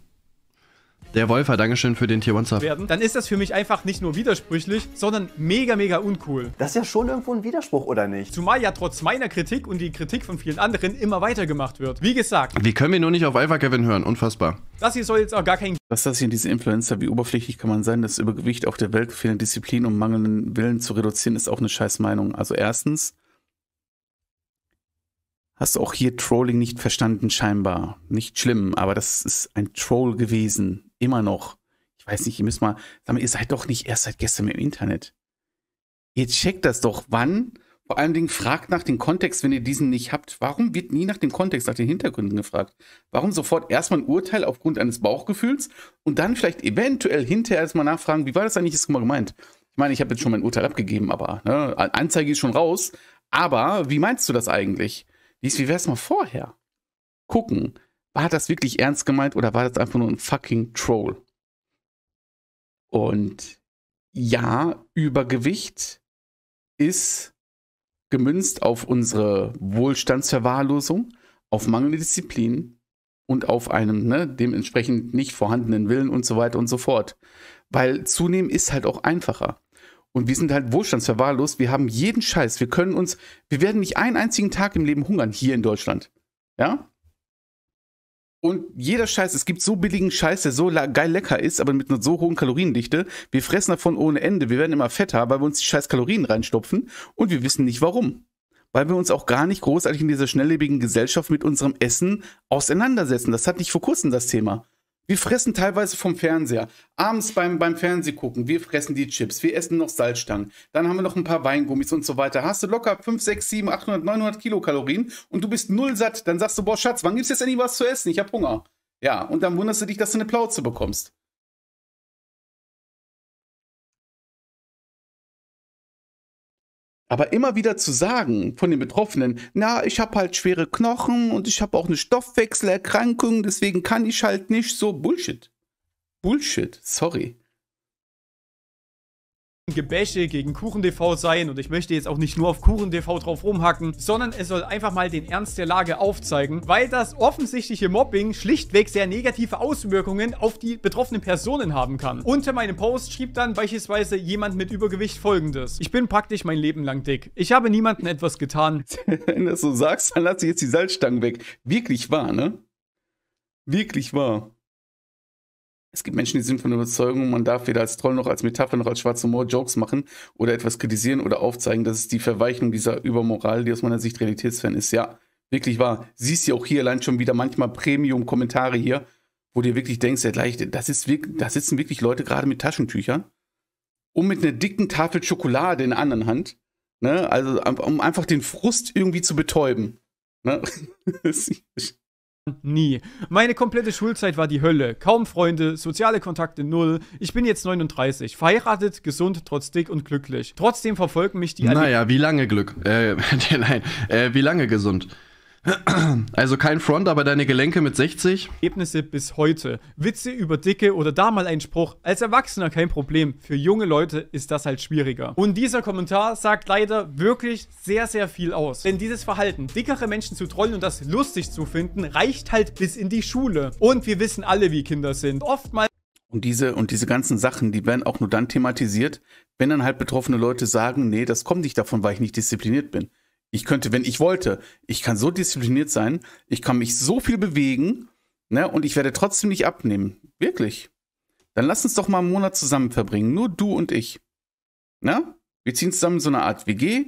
Der Wolfer, Dankeschön für den Tier 1 werden, dann ist das für mich einfach nicht nur widersprüchlich, sondern mega, mega uncool. Das ist ja schon irgendwo ein Widerspruch, oder nicht? Zumal ja trotz meiner Kritik und die Kritik von vielen anderen immer weitergemacht wird. Wie gesagt. Wie können wir nur nicht auf Alpha Kevin hören? Unfassbar. Das hier soll jetzt auch gar kein... Was das hier in diesen Influencer, wie oberflächlich kann man sein, das Übergewicht auf der Welt, fehlende Disziplin und mangelnden Willen zu reduzieren, ist auch eine scheiß Meinung. Also erstens, hast du auch hier Trolling nicht verstanden, scheinbar. Nicht schlimm, aber das ist ein Troll gewesen immer noch. Ich weiß nicht, ihr müsst mal, sag mal, ihr seid doch nicht erst seit gestern im Internet. Jetzt checkt das doch, wann. Vor allen Dingen fragt nach dem Kontext, wenn ihr diesen nicht habt. Warum wird nie nach dem Kontext, nach den Hintergründen gefragt? Warum sofort erstmal ein Urteil aufgrund eines Bauchgefühls und dann vielleicht eventuell hinterher erstmal nachfragen, wie war das eigentlich jetzt mal gemeint? Ich meine, ich habe jetzt schon mein Urteil abgegeben, aber ne, Anzeige ist schon raus. Aber wie meinst du das eigentlich? wie wäre es mal vorher? Gucken war das wirklich ernst gemeint oder war das einfach nur ein fucking Troll? Und ja, Übergewicht ist gemünzt auf unsere Wohlstandsverwahrlosung, auf mangelnde Disziplin und auf einem ne, dementsprechend nicht vorhandenen Willen und so weiter und so fort. Weil zunehmen ist halt auch einfacher. Und wir sind halt wohlstandsverwahrlost. Wir haben jeden Scheiß. Wir können uns, wir werden nicht einen einzigen Tag im Leben hungern hier in Deutschland. Ja? Und jeder Scheiß, es gibt so billigen Scheiß, der so geil lecker ist, aber mit einer so hohen Kaloriendichte. Wir fressen davon ohne Ende. Wir werden immer fetter, weil wir uns die scheiß Kalorien reinstopfen und wir wissen nicht warum. Weil wir uns auch gar nicht großartig in dieser schnelllebigen Gesellschaft mit unserem Essen auseinandersetzen. Das hat nicht vor kurzem das Thema. Wir fressen teilweise vom Fernseher. Abends beim, beim Fernseh gucken, wir fressen die Chips, wir essen noch Salzstangen. Dann haben wir noch ein paar Weingummis und so weiter. Hast du locker 5, 6, 7, 800, 900 Kilokalorien und du bist null satt. Dann sagst du, boah Schatz, wann gibt's jetzt endlich was zu essen? Ich hab Hunger. Ja, und dann wunderst du dich, dass du eine Plauze bekommst. Aber immer wieder zu sagen von den Betroffenen, na, ich habe halt schwere Knochen und ich habe auch eine Stoffwechselerkrankung, deswegen kann ich halt nicht so Bullshit. Bullshit, sorry. Gebäsche gegen KuchenTV sein und ich möchte jetzt auch nicht nur auf KuchenTV drauf rumhacken, sondern es soll einfach mal den Ernst der Lage aufzeigen, weil das offensichtliche Mobbing schlichtweg sehr negative Auswirkungen auf die betroffenen Personen haben kann. Unter meinem Post schrieb dann beispielsweise jemand mit Übergewicht folgendes. Ich bin praktisch mein Leben lang dick. Ich habe niemandem etwas getan. Wenn du das so sagst, dann lass ich jetzt die Salzstangen weg. Wirklich wahr, ne? Wirklich wahr. Es gibt Menschen, die sind von Überzeugung, man darf weder als Troll noch als Metapher noch als schwarze Humor Jokes machen oder etwas kritisieren oder aufzeigen. Das ist die Verweichung dieser Übermoral, die aus meiner Sicht realitätsfern ist. Ja, wirklich wahr. Siehst du auch hier allein schon wieder manchmal Premium-Kommentare hier, wo du dir wirklich denkst, ja, gleich, das ist wirklich, da sitzen wirklich Leute gerade mit Taschentüchern und mit einer dicken Tafel Schokolade in der anderen Hand. Ne? Also, um einfach den Frust irgendwie zu betäuben. Ne? nie. Meine komplette Schulzeit war die Hölle. Kaum Freunde, soziale Kontakte null. Ich bin jetzt 39, verheiratet, gesund, trotz dick und glücklich. Trotzdem verfolgen mich die... Naja, wie lange Glück? Äh, nein, äh, wie lange gesund? Also kein Front, aber deine Gelenke mit 60. Ergebnisse bis heute. Witze über Dicke oder da mal ein Spruch. Als Erwachsener kein Problem. Für junge Leute ist das halt schwieriger. Und dieser Kommentar sagt leider wirklich sehr, sehr viel aus. Denn dieses Verhalten, dickere Menschen zu trollen und das lustig zu finden, reicht halt bis in die Schule. Und wir wissen alle, wie Kinder sind. Oftmals und diese, und diese ganzen Sachen, die werden auch nur dann thematisiert, wenn dann halt betroffene Leute sagen, nee, das kommt nicht davon, weil ich nicht diszipliniert bin. Ich könnte, wenn ich wollte, ich kann so diszipliniert sein, ich kann mich so viel bewegen, ne, und ich werde trotzdem nicht abnehmen. Wirklich. Dann lass uns doch mal einen Monat zusammen verbringen, nur du und ich. Ne? Wir ziehen zusammen so eine Art WG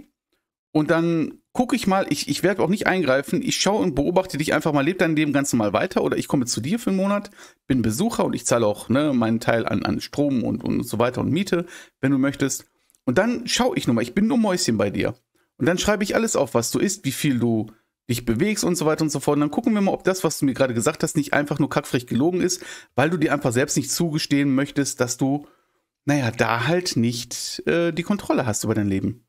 und dann gucke ich mal, ich, ich werde auch nicht eingreifen, ich schaue und beobachte dich einfach mal, lebe dein Leben ganz normal weiter oder ich komme zu dir für einen Monat, bin Besucher und ich zahle auch ne, meinen Teil an, an Strom und, und so weiter und Miete, wenn du möchtest. Und dann schaue ich nochmal, ich bin nur Mäuschen bei dir. Und dann schreibe ich alles auf, was du isst, wie viel du dich bewegst und so weiter und so fort. Und dann gucken wir mal, ob das, was du mir gerade gesagt hast, nicht einfach nur kackfrech gelogen ist, weil du dir einfach selbst nicht zugestehen möchtest, dass du, naja, da halt nicht äh, die Kontrolle hast über dein Leben.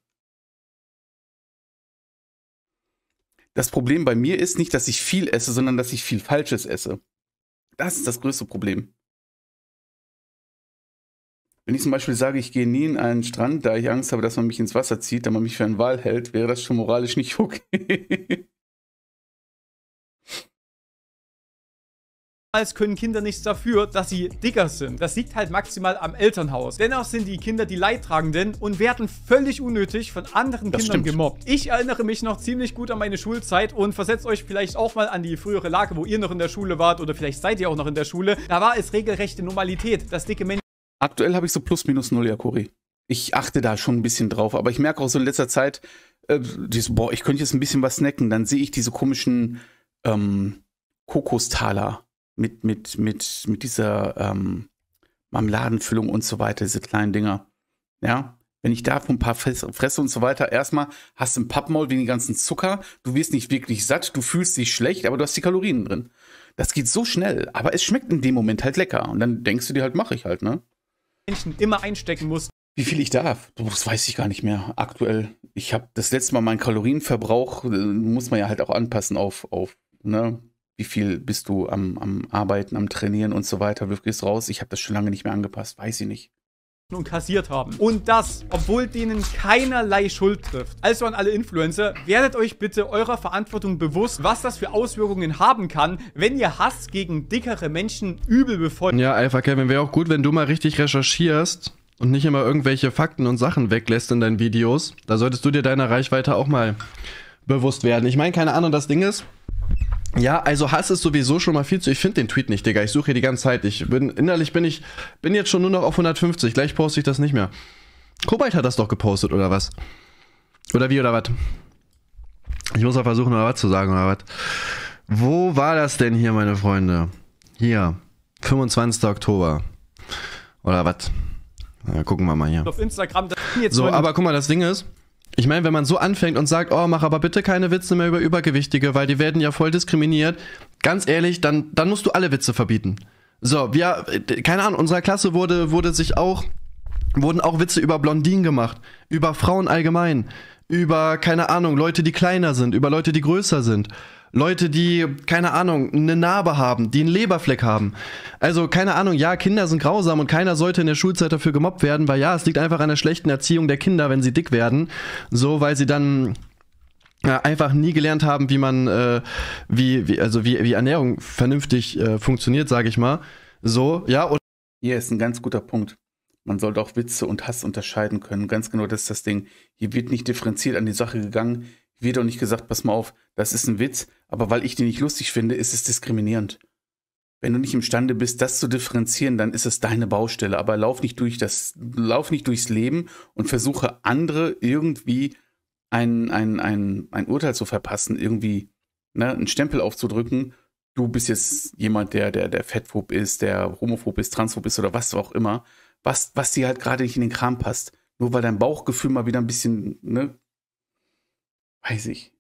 Das Problem bei mir ist nicht, dass ich viel esse, sondern dass ich viel Falsches esse. Das ist das größte Problem. Wenn ich zum Beispiel sage, ich gehe nie in einen Strand, da ich Angst habe, dass man mich ins Wasser zieht, da man mich für einen Wal hält, wäre das schon moralisch nicht okay. können Kinder nichts dafür, dass sie dicker sind. Das liegt halt maximal am Elternhaus. Dennoch sind die Kinder die Leidtragenden und werden völlig unnötig von anderen das Kindern stimmt. gemobbt. Ich erinnere mich noch ziemlich gut an meine Schulzeit und versetzt euch vielleicht auch mal an die frühere Lage, wo ihr noch in der Schule wart oder vielleicht seid ihr auch noch in der Schule. Da war es regelrechte Normalität, dass dicke Menschen Aktuell habe ich so plus minus null ja, Yakuri. Ich achte da schon ein bisschen drauf, aber ich merke auch so in letzter Zeit, äh, dieses, boah, ich könnte jetzt ein bisschen was snacken. Dann sehe ich diese komischen ähm, Kokostaler mit, mit, mit, mit dieser ähm, Marmeladenfüllung und so weiter, diese kleinen Dinger. Ja, wenn ich davon ein paar fresse und so weiter, erstmal hast du ein Pappmaul wegen den ganzen Zucker, du wirst nicht wirklich satt, du fühlst dich schlecht, aber du hast die Kalorien drin. Das geht so schnell, aber es schmeckt in dem Moment halt lecker. Und dann denkst du dir halt, mache ich halt, ne? Menschen immer einstecken muss. Wie viel ich darf? Das weiß ich gar nicht mehr aktuell. Ich habe das letzte Mal meinen Kalorienverbrauch, äh, muss man ja halt auch anpassen auf, auf ne? wie viel bist du am, am Arbeiten, am Trainieren und so weiter. Wirf gehst raus. Ich habe das schon lange nicht mehr angepasst, weiß ich nicht und kassiert haben. Und das, obwohl denen keinerlei Schuld trifft. Also an alle Influencer, werdet euch bitte eurer Verantwortung bewusst, was das für Auswirkungen haben kann, wenn ihr Hass gegen dickere Menschen übel befolgt. Ja, Alpha Kevin, wäre auch gut, wenn du mal richtig recherchierst und nicht immer irgendwelche Fakten und Sachen weglässt in deinen Videos. Da solltest du dir deiner Reichweite auch mal bewusst werden. Ich meine, keine Ahnung, das Ding ist, ja, also Hass ist sowieso schon mal viel zu. Ich finde den Tweet nicht, Digga. Ich suche hier die ganze Zeit. Ich bin innerlich bin ich bin jetzt schon nur noch auf 150. Gleich poste ich das nicht mehr. Kobalt hat das doch gepostet oder was? Oder wie oder was? Ich muss mal versuchen oder was zu sagen oder was. Wo war das denn hier, meine Freunde? Hier, 25. Oktober. Oder was? Gucken wir mal hier. Auf Instagram. Das Jetzt so, aber guck mal, das Ding ist, ich meine, wenn man so anfängt und sagt, oh, mach aber bitte keine Witze mehr über Übergewichtige, weil die werden ja voll diskriminiert, ganz ehrlich, dann, dann musst du alle Witze verbieten. So, wir, äh, keine Ahnung, unserer Klasse wurde, wurde sich auch, wurden auch Witze über Blondinen gemacht, über Frauen allgemein, über, keine Ahnung, Leute, die kleiner sind, über Leute, die größer sind. Leute, die, keine Ahnung, eine Narbe haben, die einen Leberfleck haben. Also, keine Ahnung, ja, Kinder sind grausam und keiner sollte in der Schulzeit dafür gemobbt werden, weil ja, es liegt einfach an der schlechten Erziehung der Kinder, wenn sie dick werden. So, weil sie dann ja, äh, einfach nie gelernt haben, wie man, äh, wie, wie, also wie, wie Ernährung vernünftig äh, funktioniert, sage ich mal. So, ja. Und Hier ist ein ganz guter Punkt. Man sollte auch Witze und Hass unterscheiden können. Ganz genau das ist das Ding. Hier wird nicht differenziert an die Sache gegangen wird doch nicht gesagt, pass mal auf, das ist ein Witz, aber weil ich den nicht lustig finde, ist es diskriminierend. Wenn du nicht imstande bist, das zu differenzieren, dann ist es deine Baustelle. Aber lauf nicht durch das, lauf nicht durchs Leben und versuche andere irgendwie ein, ein, ein, ein Urteil zu verpassen, irgendwie ne, einen Stempel aufzudrücken. Du bist jetzt jemand, der, der, der Fettphob ist, der homophob ist, transphob ist oder was auch immer, was, was dir halt gerade nicht in den Kram passt. Nur weil dein Bauchgefühl mal wieder ein bisschen ne, Weiß ich.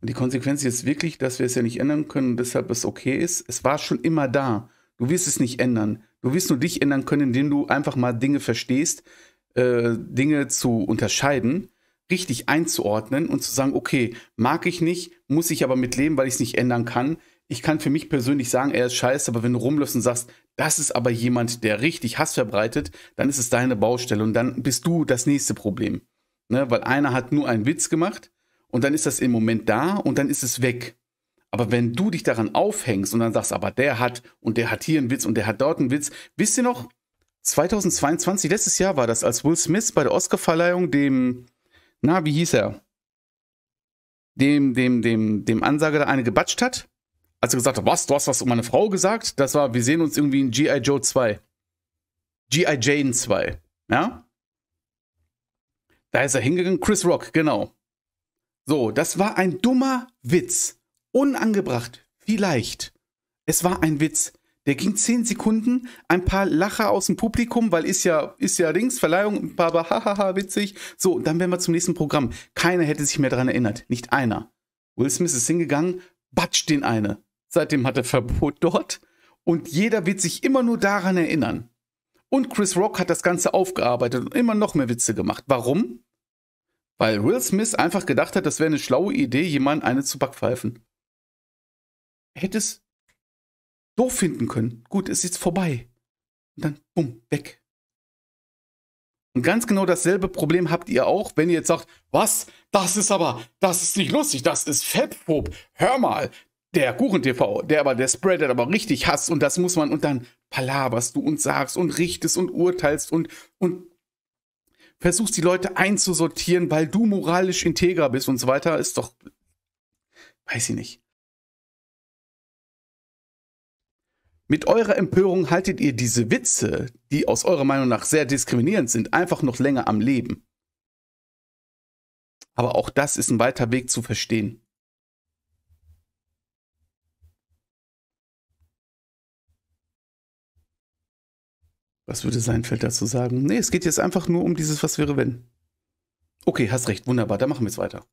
Und die Konsequenz ist wirklich, dass wir es ja nicht ändern können und deshalb es okay ist. Es war schon immer da. Du wirst es nicht ändern. Du wirst nur dich ändern können, indem du einfach mal Dinge verstehst, äh, Dinge zu unterscheiden, richtig einzuordnen und zu sagen, okay, mag ich nicht, muss ich aber mitleben, weil ich es nicht ändern kann. Ich kann für mich persönlich sagen, er ist scheiße, aber wenn du rumläufst und sagst, das ist aber jemand, der richtig Hass verbreitet, dann ist es deine Baustelle und dann bist du das nächste Problem. Ne? Weil einer hat nur einen Witz gemacht und dann ist das im Moment da und dann ist es weg. Aber wenn du dich daran aufhängst und dann sagst, aber der hat und der hat hier einen Witz und der hat dort einen Witz, wisst ihr noch, 2022, letztes Jahr war das, als Will Smith bei der Oscarverleihung dem, na, wie hieß er? Dem, dem, dem, dem Ansager da eine gebatscht hat. Als er gesagt hat, was, du hast was um meine Frau gesagt? Das war, wir sehen uns irgendwie in G.I. Joe 2. G.I. Jane 2. Ja? Da ist er hingegangen, Chris Rock, genau. So, das war ein dummer Witz. Unangebracht, vielleicht. Es war ein Witz. Der ging 10 Sekunden, ein paar Lacher aus dem Publikum, weil ist ja, ist ja Dings, Verleihung, ein paar, hahaha, witzig. So, dann wären wir zum nächsten Programm. Keiner hätte sich mehr daran erinnert. Nicht einer. Will Smith ist hingegangen, batscht den eine. Seitdem hat er Verbot dort. Und jeder wird sich immer nur daran erinnern. Und Chris Rock hat das Ganze aufgearbeitet und immer noch mehr Witze gemacht. Warum? Weil Will Smith einfach gedacht hat, das wäre eine schlaue Idee, jemand eine zu backpfeifen. Er hätte es doof finden können. Gut, es ist jetzt vorbei. Und dann, bumm, weg. Und ganz genau dasselbe Problem habt ihr auch, wenn ihr jetzt sagt, was? Das ist aber, das ist nicht lustig, das ist Fettpop. Hör mal, der Kuchen-TV, der aber, der spreadet aber richtig Hass und das muss man und dann palaberst du und sagst und richtest und urteilst und, und versuchst die Leute einzusortieren, weil du moralisch integer bist und so weiter, ist doch, weiß ich nicht. Mit eurer Empörung haltet ihr diese Witze, die aus eurer Meinung nach sehr diskriminierend sind, einfach noch länger am Leben. Aber auch das ist ein weiter Weg zu verstehen. Was würde Seinfeld dazu sagen? Nee, es geht jetzt einfach nur um dieses Was wäre wenn. Okay, hast recht, wunderbar, dann machen wir es weiter.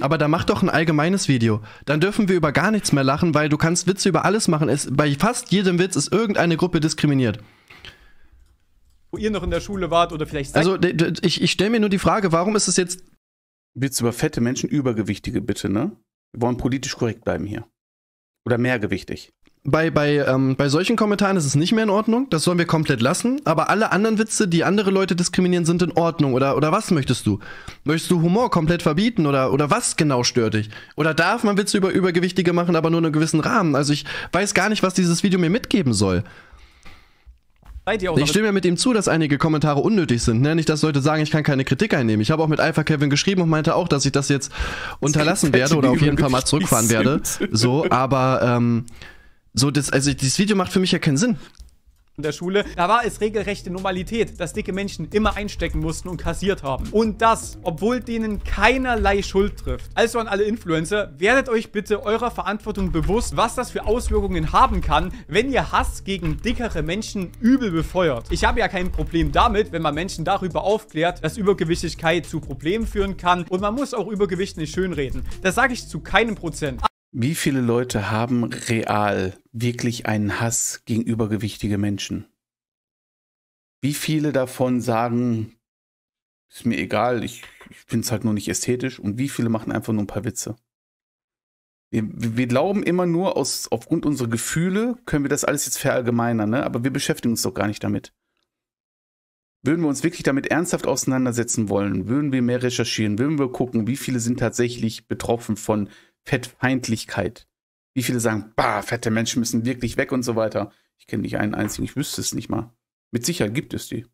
Aber da mach doch ein allgemeines Video. Dann dürfen wir über gar nichts mehr lachen, weil du kannst Witze über alles machen. Es, bei fast jedem Witz ist irgendeine Gruppe diskriminiert. Wo ihr noch in der Schule wart oder vielleicht... Also ich, ich stelle mir nur die Frage, warum ist es jetzt... Witz über fette Menschen, Übergewichtige bitte, ne? Wir wollen politisch korrekt bleiben hier. Oder mehrgewichtig bei, bei, ähm, bei solchen Kommentaren ist es nicht mehr in Ordnung, das sollen wir komplett lassen, aber alle anderen Witze, die andere Leute diskriminieren, sind in Ordnung. Oder, oder was möchtest du? Möchtest du Humor komplett verbieten oder, oder was genau stört dich? Oder darf man Witze über Übergewichtige machen, aber nur in einem gewissen Rahmen? Also ich weiß gar nicht, was dieses Video mir mitgeben soll. Ich stimme ja mit ihm zu, dass einige Kommentare unnötig sind. Ne? Nicht, dass Leute sagen, ich kann keine Kritik einnehmen. Ich habe auch mit Alpha Kevin geschrieben und meinte auch, dass ich das jetzt unterlassen halt werde oder auf jeden Fall mal zurückfahren werde. So, aber ähm, so, das, also dieses Video macht für mich ja keinen Sinn in der Schule, da war es regelrechte Normalität, dass dicke Menschen immer einstecken mussten und kassiert haben. Und das, obwohl denen keinerlei Schuld trifft. Also an alle Influencer, werdet euch bitte eurer Verantwortung bewusst, was das für Auswirkungen haben kann, wenn ihr Hass gegen dickere Menschen übel befeuert. Ich habe ja kein Problem damit, wenn man Menschen darüber aufklärt, dass Übergewichtigkeit zu Problemen führen kann und man muss auch Übergewicht nicht schönreden. Das sage ich zu keinem Prozent. Wie viele Leute haben real wirklich einen Hass gegen übergewichtige Menschen? Wie viele davon sagen, ist mir egal, ich, ich finde es halt nur nicht ästhetisch? Und wie viele machen einfach nur ein paar Witze? Wir, wir glauben immer nur, aus, aufgrund unserer Gefühle können wir das alles jetzt verallgemeinern, ne? aber wir beschäftigen uns doch gar nicht damit. Würden wir uns wirklich damit ernsthaft auseinandersetzen wollen, würden wir mehr recherchieren, würden wir gucken, wie viele sind tatsächlich betroffen von Fettfeindlichkeit. Wie viele sagen, bah, fette Menschen müssen wirklich weg und so weiter. Ich kenne nicht einen einzigen, ich wüsste es nicht mal. Mit Sicherheit gibt es die.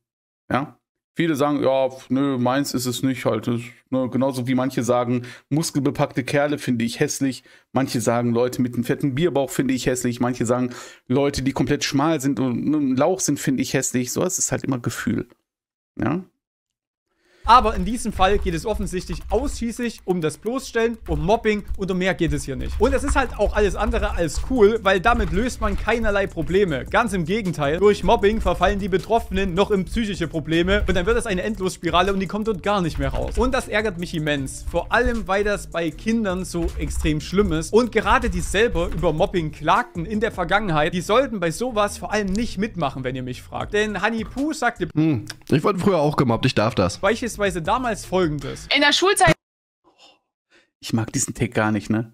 Ja. Viele sagen, ja, nö, meins ist es nicht halt. Das, ne, genauso wie manche sagen, muskelbepackte Kerle finde ich hässlich. Manche sagen, Leute mit einem fetten Bierbauch finde ich hässlich. Manche sagen, Leute, die komplett schmal sind und ne, Lauch sind, finde ich hässlich. So, es ist halt immer Gefühl. Ja. Aber in diesem Fall geht es offensichtlich ausschließlich um das Bloßstellen, um Mobbing und um mehr geht es hier nicht. Und es ist halt auch alles andere als cool, weil damit löst man keinerlei Probleme. Ganz im Gegenteil, durch Mobbing verfallen die Betroffenen noch in psychische Probleme und dann wird es eine Endlosspirale und die kommt dort gar nicht mehr raus. Und das ärgert mich immens, vor allem weil das bei Kindern so extrem schlimm ist und gerade die selber über Mobbing klagten in der Vergangenheit, die sollten bei sowas vor allem nicht mitmachen, wenn ihr mich fragt. Denn Honey Poo sagte... Hm, ich wurde früher auch gemobbt, ich darf das. Beispielsweise beispielsweise damals folgendes. In der Schulzeit. Ich mag diesen Tick gar nicht, ne?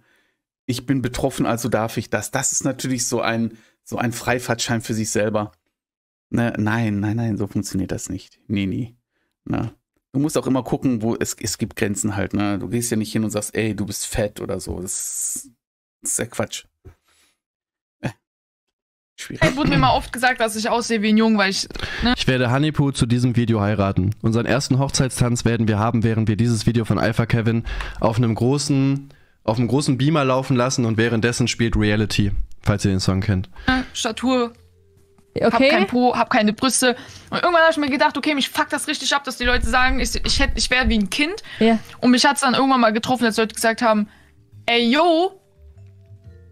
Ich bin betroffen, also darf ich das. Das ist natürlich so ein, so ein Freifahrtschein für sich selber. Ne, nein, nein, nein, so funktioniert das nicht. Nee, nee. Ne? Du musst auch immer gucken, wo es, es gibt Grenzen halt, ne? Du gehst ja nicht hin und sagst, ey, du bist fett oder so. Das, das ist ja Quatsch. Schwierig. Hey, wurde mir mal oft gesagt, dass ich aussehe wie ein Jung, weil ich. Ne? Ich werde Honeypoo zu diesem Video heiraten. Unseren ersten Hochzeitstanz werden wir haben, während wir dieses Video von Alpha Kevin auf einem großen, auf einem großen Beamer laufen lassen und währenddessen spielt Reality, falls ihr den Song kennt. Statur. Okay. Hab kein Po, hab keine Brüste. Und irgendwann habe ich mir gedacht, okay, mich fuckt das richtig ab, dass die Leute sagen, ich, ich, ich wäre wie ein Kind. Yeah. Und mich hat's dann irgendwann mal getroffen, als Leute gesagt haben, ey yo,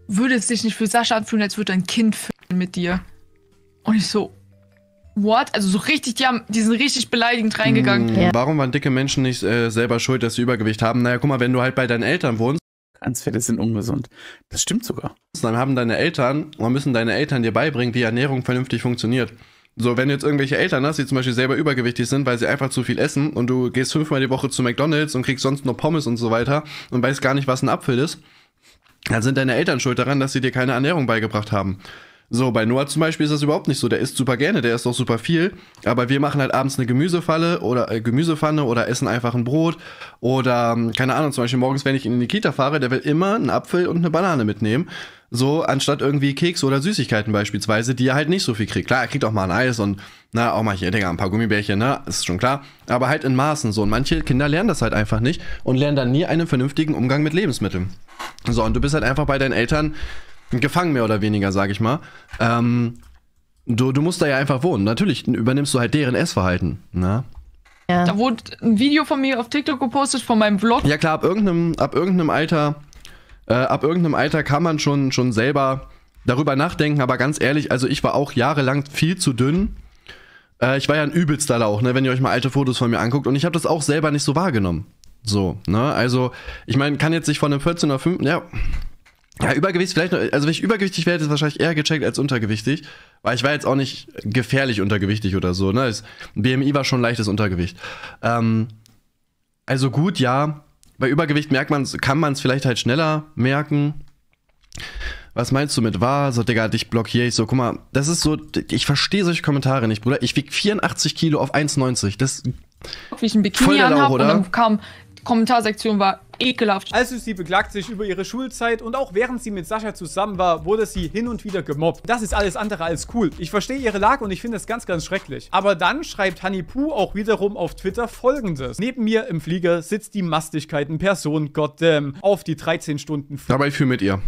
würde es sich nicht für Sascha anfühlen, als würde er ein Kind fühlen mit dir. Und ich so, what? Also so richtig, die, haben, die sind richtig beleidigend reingegangen. Mhm. Ja. Warum waren dicke Menschen nicht äh, selber schuld, dass sie Übergewicht haben? Naja, guck mal, wenn du halt bei deinen Eltern wohnst. Ganz viele sind ungesund. Das stimmt sogar. Dann haben deine Eltern, oder müssen deine Eltern dir beibringen, wie Ernährung vernünftig funktioniert. So, wenn du jetzt irgendwelche Eltern hast, ne, die zum Beispiel selber übergewichtig sind, weil sie einfach zu viel essen und du gehst fünfmal die Woche zu McDonalds und kriegst sonst nur Pommes und so weiter und weißt gar nicht, was ein Apfel ist, dann sind deine Eltern schuld daran, dass sie dir keine Ernährung beigebracht haben. So, bei Noah zum Beispiel ist das überhaupt nicht so. Der isst super gerne, der isst auch super viel. Aber wir machen halt abends eine Gemüsefalle oder äh, Gemüsepfanne oder essen einfach ein Brot. Oder, ähm, keine Ahnung, zum Beispiel morgens, wenn ich in die Kita fahre, der will immer einen Apfel und eine Banane mitnehmen. So, anstatt irgendwie Kekse oder Süßigkeiten beispielsweise, die er halt nicht so viel kriegt. Klar, er kriegt auch mal ein Eis und, na, auch mal hier, Digga, ein paar Gummibärchen, ne, ist schon klar. Aber halt in Maßen so. Und manche Kinder lernen das halt einfach nicht und lernen dann nie einen vernünftigen Umgang mit Lebensmitteln. So, und du bist halt einfach bei deinen Eltern gefangen, mehr oder weniger, sag ich mal. Ähm, du, du musst da ja einfach wohnen. Natürlich übernimmst du halt deren Essverhalten. Na? Ne? Ja. Da wurde ein Video von mir auf TikTok gepostet, von meinem Vlog. Ja klar, ab irgendeinem, ab irgendeinem Alter, äh, ab irgendeinem Alter kann man schon, schon selber darüber nachdenken, aber ganz ehrlich, also ich war auch jahrelang viel zu dünn. Äh, ich war ja ein übelster Lauch, ne, wenn ihr euch mal alte Fotos von mir anguckt und ich habe das auch selber nicht so wahrgenommen. So, ne? Also, ich meine, kann jetzt sich von einem 14er 5, ja, ja, Übergewicht vielleicht noch. Also, wenn ich übergewichtig wäre, ist wahrscheinlich eher gecheckt als untergewichtig. Weil ich war jetzt auch nicht gefährlich untergewichtig oder so. Ne? Das BMI war schon leichtes Untergewicht. Ähm, also gut, ja. Bei Übergewicht merkt man, kann man es vielleicht halt schneller merken. Was meinst du mit wahr? So, Digga, dich blockiere ich. So, guck mal, das ist so, ich verstehe solche Kommentare nicht, Bruder. Ich wieg 84 Kilo auf 1,90. Das wie ich ein Bikini anhabe und dann kam Kommentarsektion war ekelhaft. Also sie beklagt sich über ihre Schulzeit und auch während sie mit Sascha zusammen war, wurde sie hin und wieder gemobbt. Das ist alles andere als cool. Ich verstehe ihre Lage und ich finde es ganz, ganz schrecklich. Aber dann schreibt Honey Hanipu auch wiederum auf Twitter folgendes. Neben mir im Flieger sitzt die Mastigkeiten Person, goddamn, auf die 13 Stunden. Dabei fühle mit ihr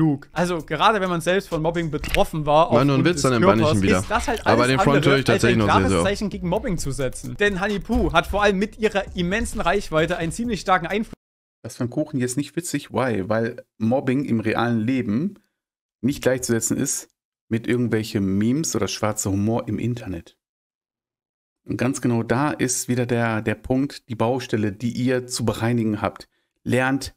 klug. Also, gerade wenn man selbst von Mobbing betroffen war, war nur ein Witz an dem Körpers, wieder. ist das halt alles Aber den Front höre ich tatsächlich noch sehr, sehr. Zeichen gegen Mobbing zu setzen. Denn Honey Poo hat vor allem mit ihrer immensen Reichweite einen ziemlich starken Einfluss. Das von Kuchen jetzt nicht witzig, why? Weil Mobbing im realen Leben nicht gleichzusetzen ist mit irgendwelchen Memes oder schwarzer Humor im Internet. Und ganz genau da ist wieder der, der Punkt, die Baustelle, die ihr zu bereinigen habt. Lernt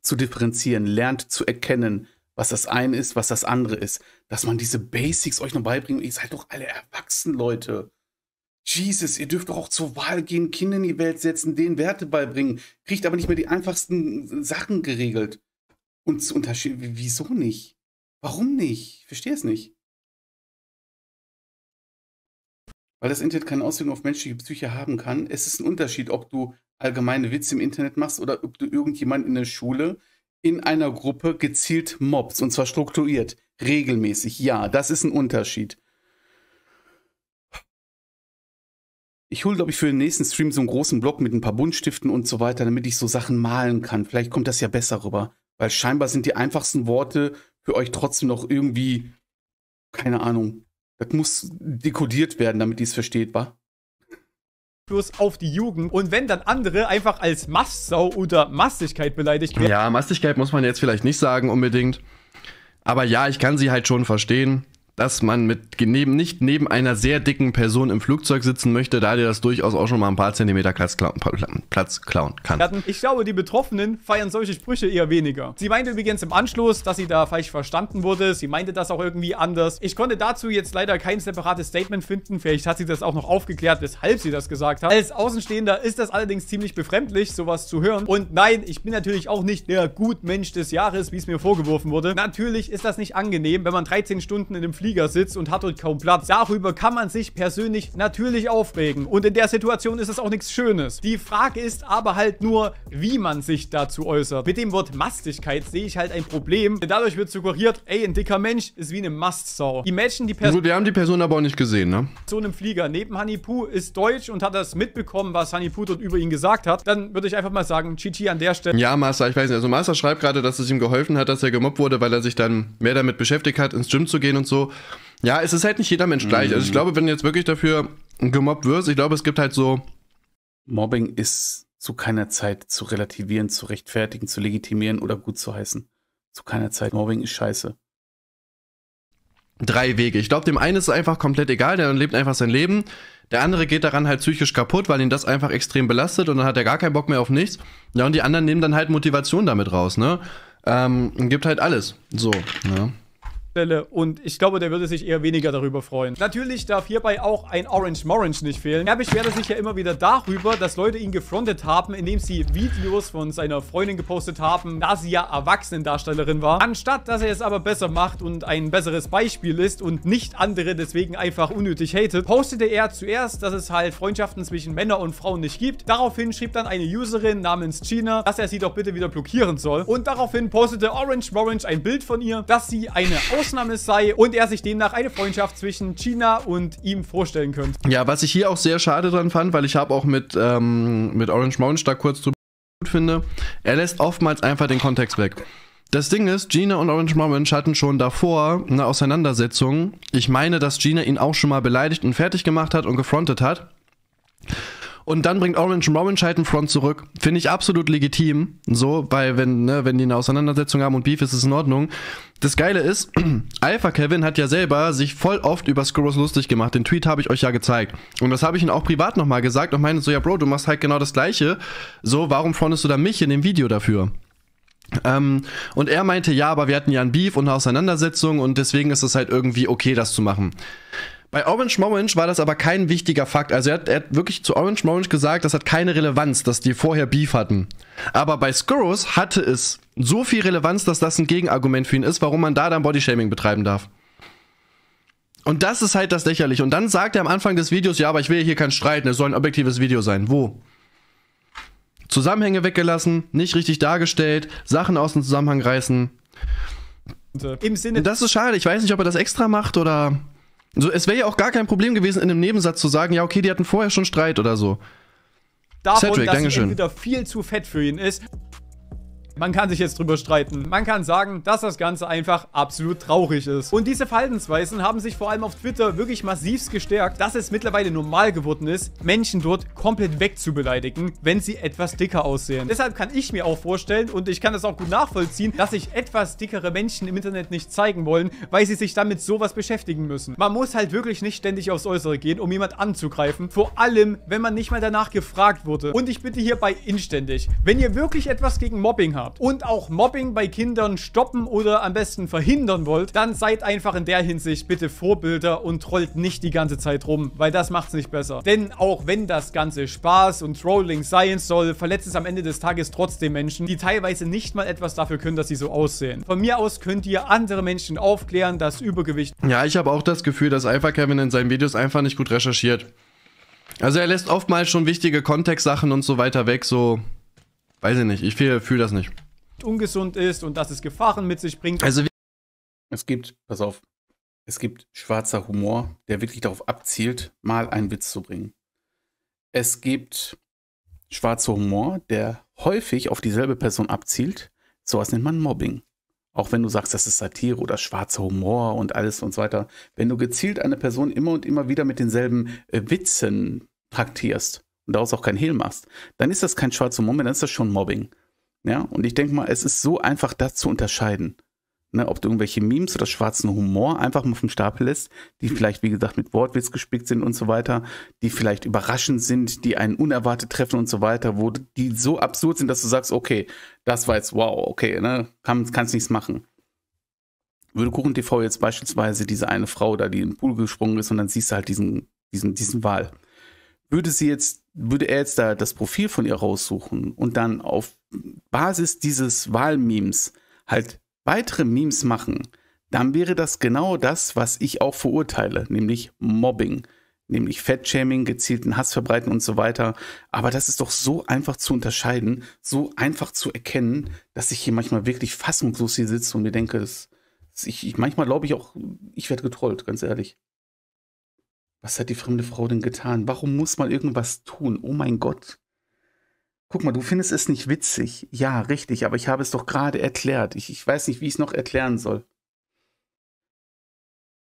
zu differenzieren, lernt zu erkennen, was das eine ist, was das andere ist. Dass man diese Basics euch noch beibringt. Ihr seid doch alle erwachsen, Leute. Jesus, ihr dürft doch auch zur Wahl gehen, Kinder in die Welt setzen, denen Werte beibringen. Kriegt aber nicht mehr die einfachsten Sachen geregelt. Und zu unterschieden, wieso nicht? Warum nicht? Ich verstehe es nicht. Weil das Internet keine Auswirkungen auf menschliche Psyche haben kann, es ist ein Unterschied, ob du allgemeine Witze im Internet machst oder ob du irgendjemand in der Schule in einer Gruppe gezielt mobst und zwar strukturiert, regelmäßig. Ja, das ist ein Unterschied. Ich hole, glaube ich, für den nächsten Stream so einen großen Block mit ein paar Buntstiften und so weiter, damit ich so Sachen malen kann. Vielleicht kommt das ja besser rüber. Weil scheinbar sind die einfachsten Worte für euch trotzdem noch irgendwie, keine Ahnung, das muss dekodiert werden, damit ihr es versteht, wa? auf die Jugend. Und wenn dann andere einfach als Mastsau oder Mastigkeit beleidigt werden. Ja, Mastigkeit muss man jetzt vielleicht nicht sagen unbedingt. Aber ja, ich kann sie halt schon verstehen dass man mit nicht neben einer sehr dicken Person im Flugzeug sitzen möchte, da dir das durchaus auch schon mal ein paar Zentimeter Platz klauen, Platz klauen kann. Ich glaube, die Betroffenen feiern solche Sprüche eher weniger. Sie meinte übrigens im Anschluss, dass sie da falsch verstanden wurde. Sie meinte das auch irgendwie anders. Ich konnte dazu jetzt leider kein separates Statement finden. Vielleicht hat sie das auch noch aufgeklärt, weshalb sie das gesagt hat. Als Außenstehender ist das allerdings ziemlich befremdlich, sowas zu hören. Und nein, ich bin natürlich auch nicht der Gutmensch des Jahres, wie es mir vorgeworfen wurde. Natürlich ist das nicht angenehm, wenn man 13 Stunden in einem Flieger Flieger und hat dort kaum Platz. Darüber kann man sich persönlich natürlich aufregen. Und in der Situation ist es auch nichts Schönes. Die Frage ist aber halt nur, wie man sich dazu äußert. Mit dem Wort Mastigkeit sehe ich halt ein Problem. Denn dadurch wird suggeriert, ey, ein dicker Mensch ist wie eine Mastsau. Die Menschen, die Person... Wir haben die Person aber auch nicht gesehen, ne? So einem Flieger neben Hanipu ist deutsch und hat das mitbekommen, was Hanipu dort über ihn gesagt hat. Dann würde ich einfach mal sagen, Chichi an der Stelle... Ja, Master, ich weiß nicht. Also Master schreibt gerade, dass es ihm geholfen hat, dass er gemobbt wurde, weil er sich dann mehr damit beschäftigt hat, ins Gym zu gehen und so ja, es ist halt nicht jeder Mensch gleich. Mhm. Also ich mhm. glaube, wenn du jetzt wirklich dafür gemobbt wirst, ich glaube, es gibt halt so. Mobbing ist zu keiner Zeit zu relativieren, zu rechtfertigen, zu legitimieren oder gut zu heißen. Zu keiner Zeit. Mobbing ist scheiße. Drei Wege. Ich glaube, dem einen ist es einfach komplett egal, der lebt einfach sein Leben. Der andere geht daran halt psychisch kaputt, weil ihn das einfach extrem belastet und dann hat er gar keinen Bock mehr auf nichts. Ja, und die anderen nehmen dann halt Motivation damit raus, ne? Ähm, gibt halt alles. So, ne? Stelle und ich glaube, der würde sich eher weniger darüber freuen. Natürlich darf hierbei auch ein Orange Morange nicht fehlen. Er beschwerte sich ja immer wieder darüber, dass Leute ihn gefrontet haben, indem sie Videos von seiner Freundin gepostet haben, da sie ja Erwachsenendarstellerin war. Anstatt, dass er es aber besser macht und ein besseres Beispiel ist und nicht andere deswegen einfach unnötig hatet, postete er zuerst, dass es halt Freundschaften zwischen Männern und Frauen nicht gibt. Daraufhin schrieb dann eine Userin namens Gina, dass er sie doch bitte wieder blockieren soll. Und daraufhin postete Orange Morange ein Bild von ihr, dass sie eine Aus Ausnahme sei und er sich demnach eine Freundschaft zwischen China und ihm vorstellen könnte. Ja, was ich hier auch sehr schade dran fand, weil ich habe auch mit, ähm, mit Orange Mountain da kurz drüber finde, er lässt oftmals einfach den Kontext weg. Das Ding ist, Gina und Orange Morange hatten schon davor eine Auseinandersetzung. Ich meine, dass Gina ihn auch schon mal beleidigt und fertig gemacht hat und gefrontet hat. Und dann bringt Orange Morange halt einen Front zurück. Finde ich absolut legitim. So, weil wenn, ne, wenn die eine Auseinandersetzung haben und Beef ist, ist es in Ordnung. Das Geile ist, Alpha Kevin hat ja selber sich voll oft über Skurrus lustig gemacht. Den Tweet habe ich euch ja gezeigt. Und das habe ich ihm auch privat nochmal gesagt und meinte so, ja Bro, du machst halt genau das Gleiche. So, warum frontest du da mich in dem Video dafür? Ähm, und er meinte, ja, aber wir hatten ja ein Beef und eine Auseinandersetzung und deswegen ist es halt irgendwie okay, das zu machen. Bei Orange Morange war das aber kein wichtiger Fakt. Also er hat, er hat wirklich zu Orange Morange gesagt, das hat keine Relevanz, dass die vorher Beef hatten. Aber bei Skurrus hatte es so viel Relevanz, dass das ein Gegenargument für ihn ist, warum man da dann Bodyshaming betreiben darf. Und das ist halt das lächerlich. Und dann sagt er am Anfang des Videos, ja, aber ich will hier keinen streiten, ne, es soll ein objektives Video sein. Wo? Zusammenhänge weggelassen, nicht richtig dargestellt, Sachen aus dem Zusammenhang reißen. Im Sinne. das ist schade. Ich weiß nicht, ob er das extra macht oder so, es wäre ja auch gar kein Problem gewesen, in einem Nebensatz zu sagen, ja, okay, die hatten vorher schon Streit oder so. Davon, Cedric, dass Dankeschön. sie entweder viel zu fett für ihn ist man kann sich jetzt drüber streiten. Man kann sagen, dass das Ganze einfach absolut traurig ist. Und diese Verhaltensweisen haben sich vor allem auf Twitter wirklich massiv gestärkt, dass es mittlerweile normal geworden ist, Menschen dort komplett wegzubeleidigen, wenn sie etwas dicker aussehen. Deshalb kann ich mir auch vorstellen und ich kann das auch gut nachvollziehen, dass sich etwas dickere Menschen im Internet nicht zeigen wollen, weil sie sich damit sowas beschäftigen müssen. Man muss halt wirklich nicht ständig aufs Äußere gehen, um jemand anzugreifen. Vor allem, wenn man nicht mal danach gefragt wurde. Und ich bitte hierbei inständig, wenn ihr wirklich etwas gegen Mobbing habt, habt und auch Mobbing bei Kindern stoppen oder am besten verhindern wollt, dann seid einfach in der Hinsicht bitte Vorbilder und trollt nicht die ganze Zeit rum, weil das macht's nicht besser. Denn auch wenn das Ganze Spaß und Trolling sein soll, verletzt es am Ende des Tages trotzdem Menschen, die teilweise nicht mal etwas dafür können, dass sie so aussehen. Von mir aus könnt ihr andere Menschen aufklären, das Übergewicht. Ja, ich habe auch das Gefühl, dass Alpha Kevin in seinen Videos einfach nicht gut recherchiert. Also er lässt oftmals schon wichtige Kontextsachen und so weiter weg, so Weiß ich nicht, ich fühle fühl das nicht. Ungesund ist und dass es Gefahren mit sich bringt. Also es gibt, pass auf, es gibt schwarzer Humor, der wirklich darauf abzielt, mal einen Witz zu bringen. Es gibt schwarzer Humor, der häufig auf dieselbe Person abzielt. Sowas nennt man Mobbing. Auch wenn du sagst, das ist Satire oder schwarzer Humor und alles und so weiter. Wenn du gezielt eine Person immer und immer wieder mit denselben äh, Witzen traktierst, und daraus auch kein Hehl machst, dann ist das kein schwarzer Moment, dann ist das schon Mobbing. Ja, und ich denke mal, es ist so einfach, das zu unterscheiden. Ne, ob du irgendwelche Memes oder schwarzen Humor einfach mal auf vom Stapel lässt, die vielleicht, wie gesagt, mit Wortwitz gespickt sind und so weiter, die vielleicht überraschend sind, die einen unerwartet treffen und so weiter, wo die so absurd sind, dass du sagst, okay, das war jetzt wow, okay, ne, kann, kannst nichts machen. Würde Kuchen TV jetzt beispielsweise diese eine Frau da, die in den Pool gesprungen ist und dann siehst du halt diesen, diesen, diesen Wal. Würde sie jetzt würde er jetzt da das Profil von ihr raussuchen und dann auf Basis dieses Wahlmemes halt weitere Memes machen, dann wäre das genau das, was ich auch verurteile, nämlich Mobbing, nämlich Fettshaming, gezielten Hass verbreiten und so weiter. Aber das ist doch so einfach zu unterscheiden, so einfach zu erkennen, dass ich hier manchmal wirklich fassungslos hier sitze und mir denke, ich, manchmal glaube ich auch, ich werde getrollt, ganz ehrlich. Was hat die fremde Frau denn getan? Warum muss man irgendwas tun? Oh mein Gott. Guck mal, du findest es nicht witzig. Ja, richtig, aber ich habe es doch gerade erklärt. Ich, ich weiß nicht, wie ich es noch erklären soll.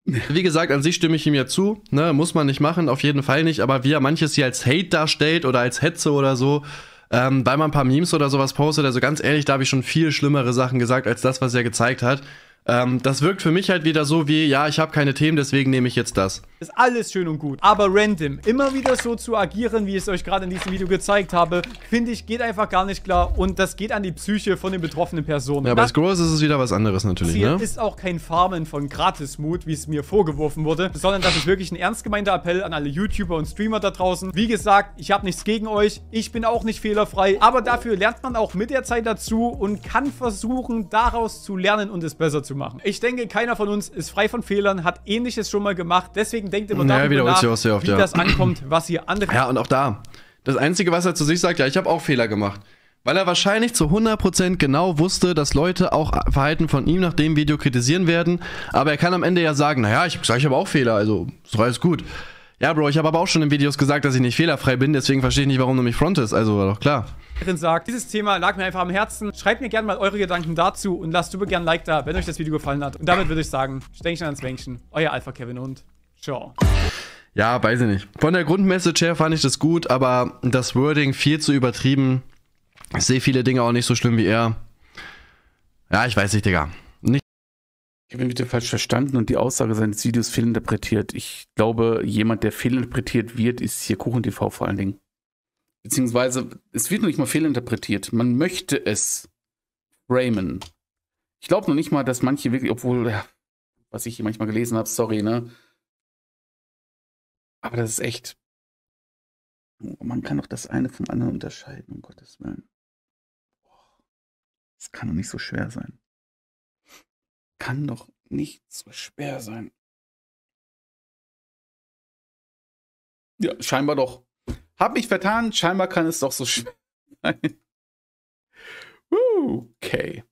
Wie gesagt, an sich stimme ich ihm ja zu. Ne? Muss man nicht machen, auf jeden Fall nicht. Aber wie er manches hier als Hate darstellt oder als Hetze oder so, ähm, weil man ein paar Memes oder sowas postet, also ganz ehrlich, da habe ich schon viel schlimmere Sachen gesagt als das, was er gezeigt hat. Ähm, das wirkt für mich halt wieder so wie, ja, ich habe keine Themen, deswegen nehme ich jetzt das. Ist alles schön und gut, aber random. Immer wieder so zu agieren, wie ich es euch gerade in diesem Video gezeigt habe, finde ich, geht einfach gar nicht klar und das geht an die Psyche von den betroffenen Personen. Ja, bei Scrolls ist es wieder was anderes natürlich, Hier ne? ist auch kein Farmen von Gratismut, wie es mir vorgeworfen wurde, sondern das ist wirklich ein ernst gemeinter Appell an alle YouTuber und Streamer da draußen. Wie gesagt, ich habe nichts gegen euch, ich bin auch nicht fehlerfrei, aber dafür lernt man auch mit der Zeit dazu und kann versuchen, daraus zu lernen und es besser zu zu machen. Ich denke, keiner von uns ist frei von Fehlern, hat ähnliches schon mal gemacht. Deswegen denkt immer naja, darüber nach, oft, wie ja. das ankommt, was hier andere... Ja, und auch da. Das Einzige, was er zu sich sagt, ja, ich habe auch Fehler gemacht. Weil er wahrscheinlich zu 100% genau wusste, dass Leute auch Verhalten von ihm nach dem Video kritisieren werden. Aber er kann am Ende ja sagen, naja, ich sage, ich habe auch Fehler, also ist alles gut. Ja, Bro, ich habe aber auch schon in Videos gesagt, dass ich nicht fehlerfrei bin, deswegen verstehe ich nicht, warum du mich frontest. Also war doch klar. Sagt, dieses Thema lag mir einfach am Herzen. Schreibt mir gerne mal eure Gedanken dazu und lasst super gerne ein Like da, wenn euch das Video gefallen hat. Und damit würde ich sagen, Stänkchen ans Wänkchen. Euer Alpha Kevin und ciao. Ja, weiß ich nicht. Von der Grundmessage her fand ich das gut, aber das Wording viel zu übertrieben. Ich sehe viele Dinge auch nicht so schlimm wie er. Ja, ich weiß nicht, Digga. Ich habe ihn wieder falsch verstanden und die Aussage seines Videos fehlinterpretiert. Ich glaube, jemand, der fehlinterpretiert wird, ist hier KuchenTV vor allen Dingen. Beziehungsweise, es wird noch nicht mal fehlinterpretiert. Man möchte es framen. Ich glaube noch nicht mal, dass manche wirklich, obwohl, ja, was ich hier manchmal gelesen habe, sorry, ne? Aber das ist echt. Oh, man kann doch das eine vom anderen unterscheiden, um Gottes Willen. Das kann doch nicht so schwer sein kann doch nicht so schwer sein. Ja, scheinbar doch. Hab mich vertan, scheinbar kann es doch so schwer sein. Okay.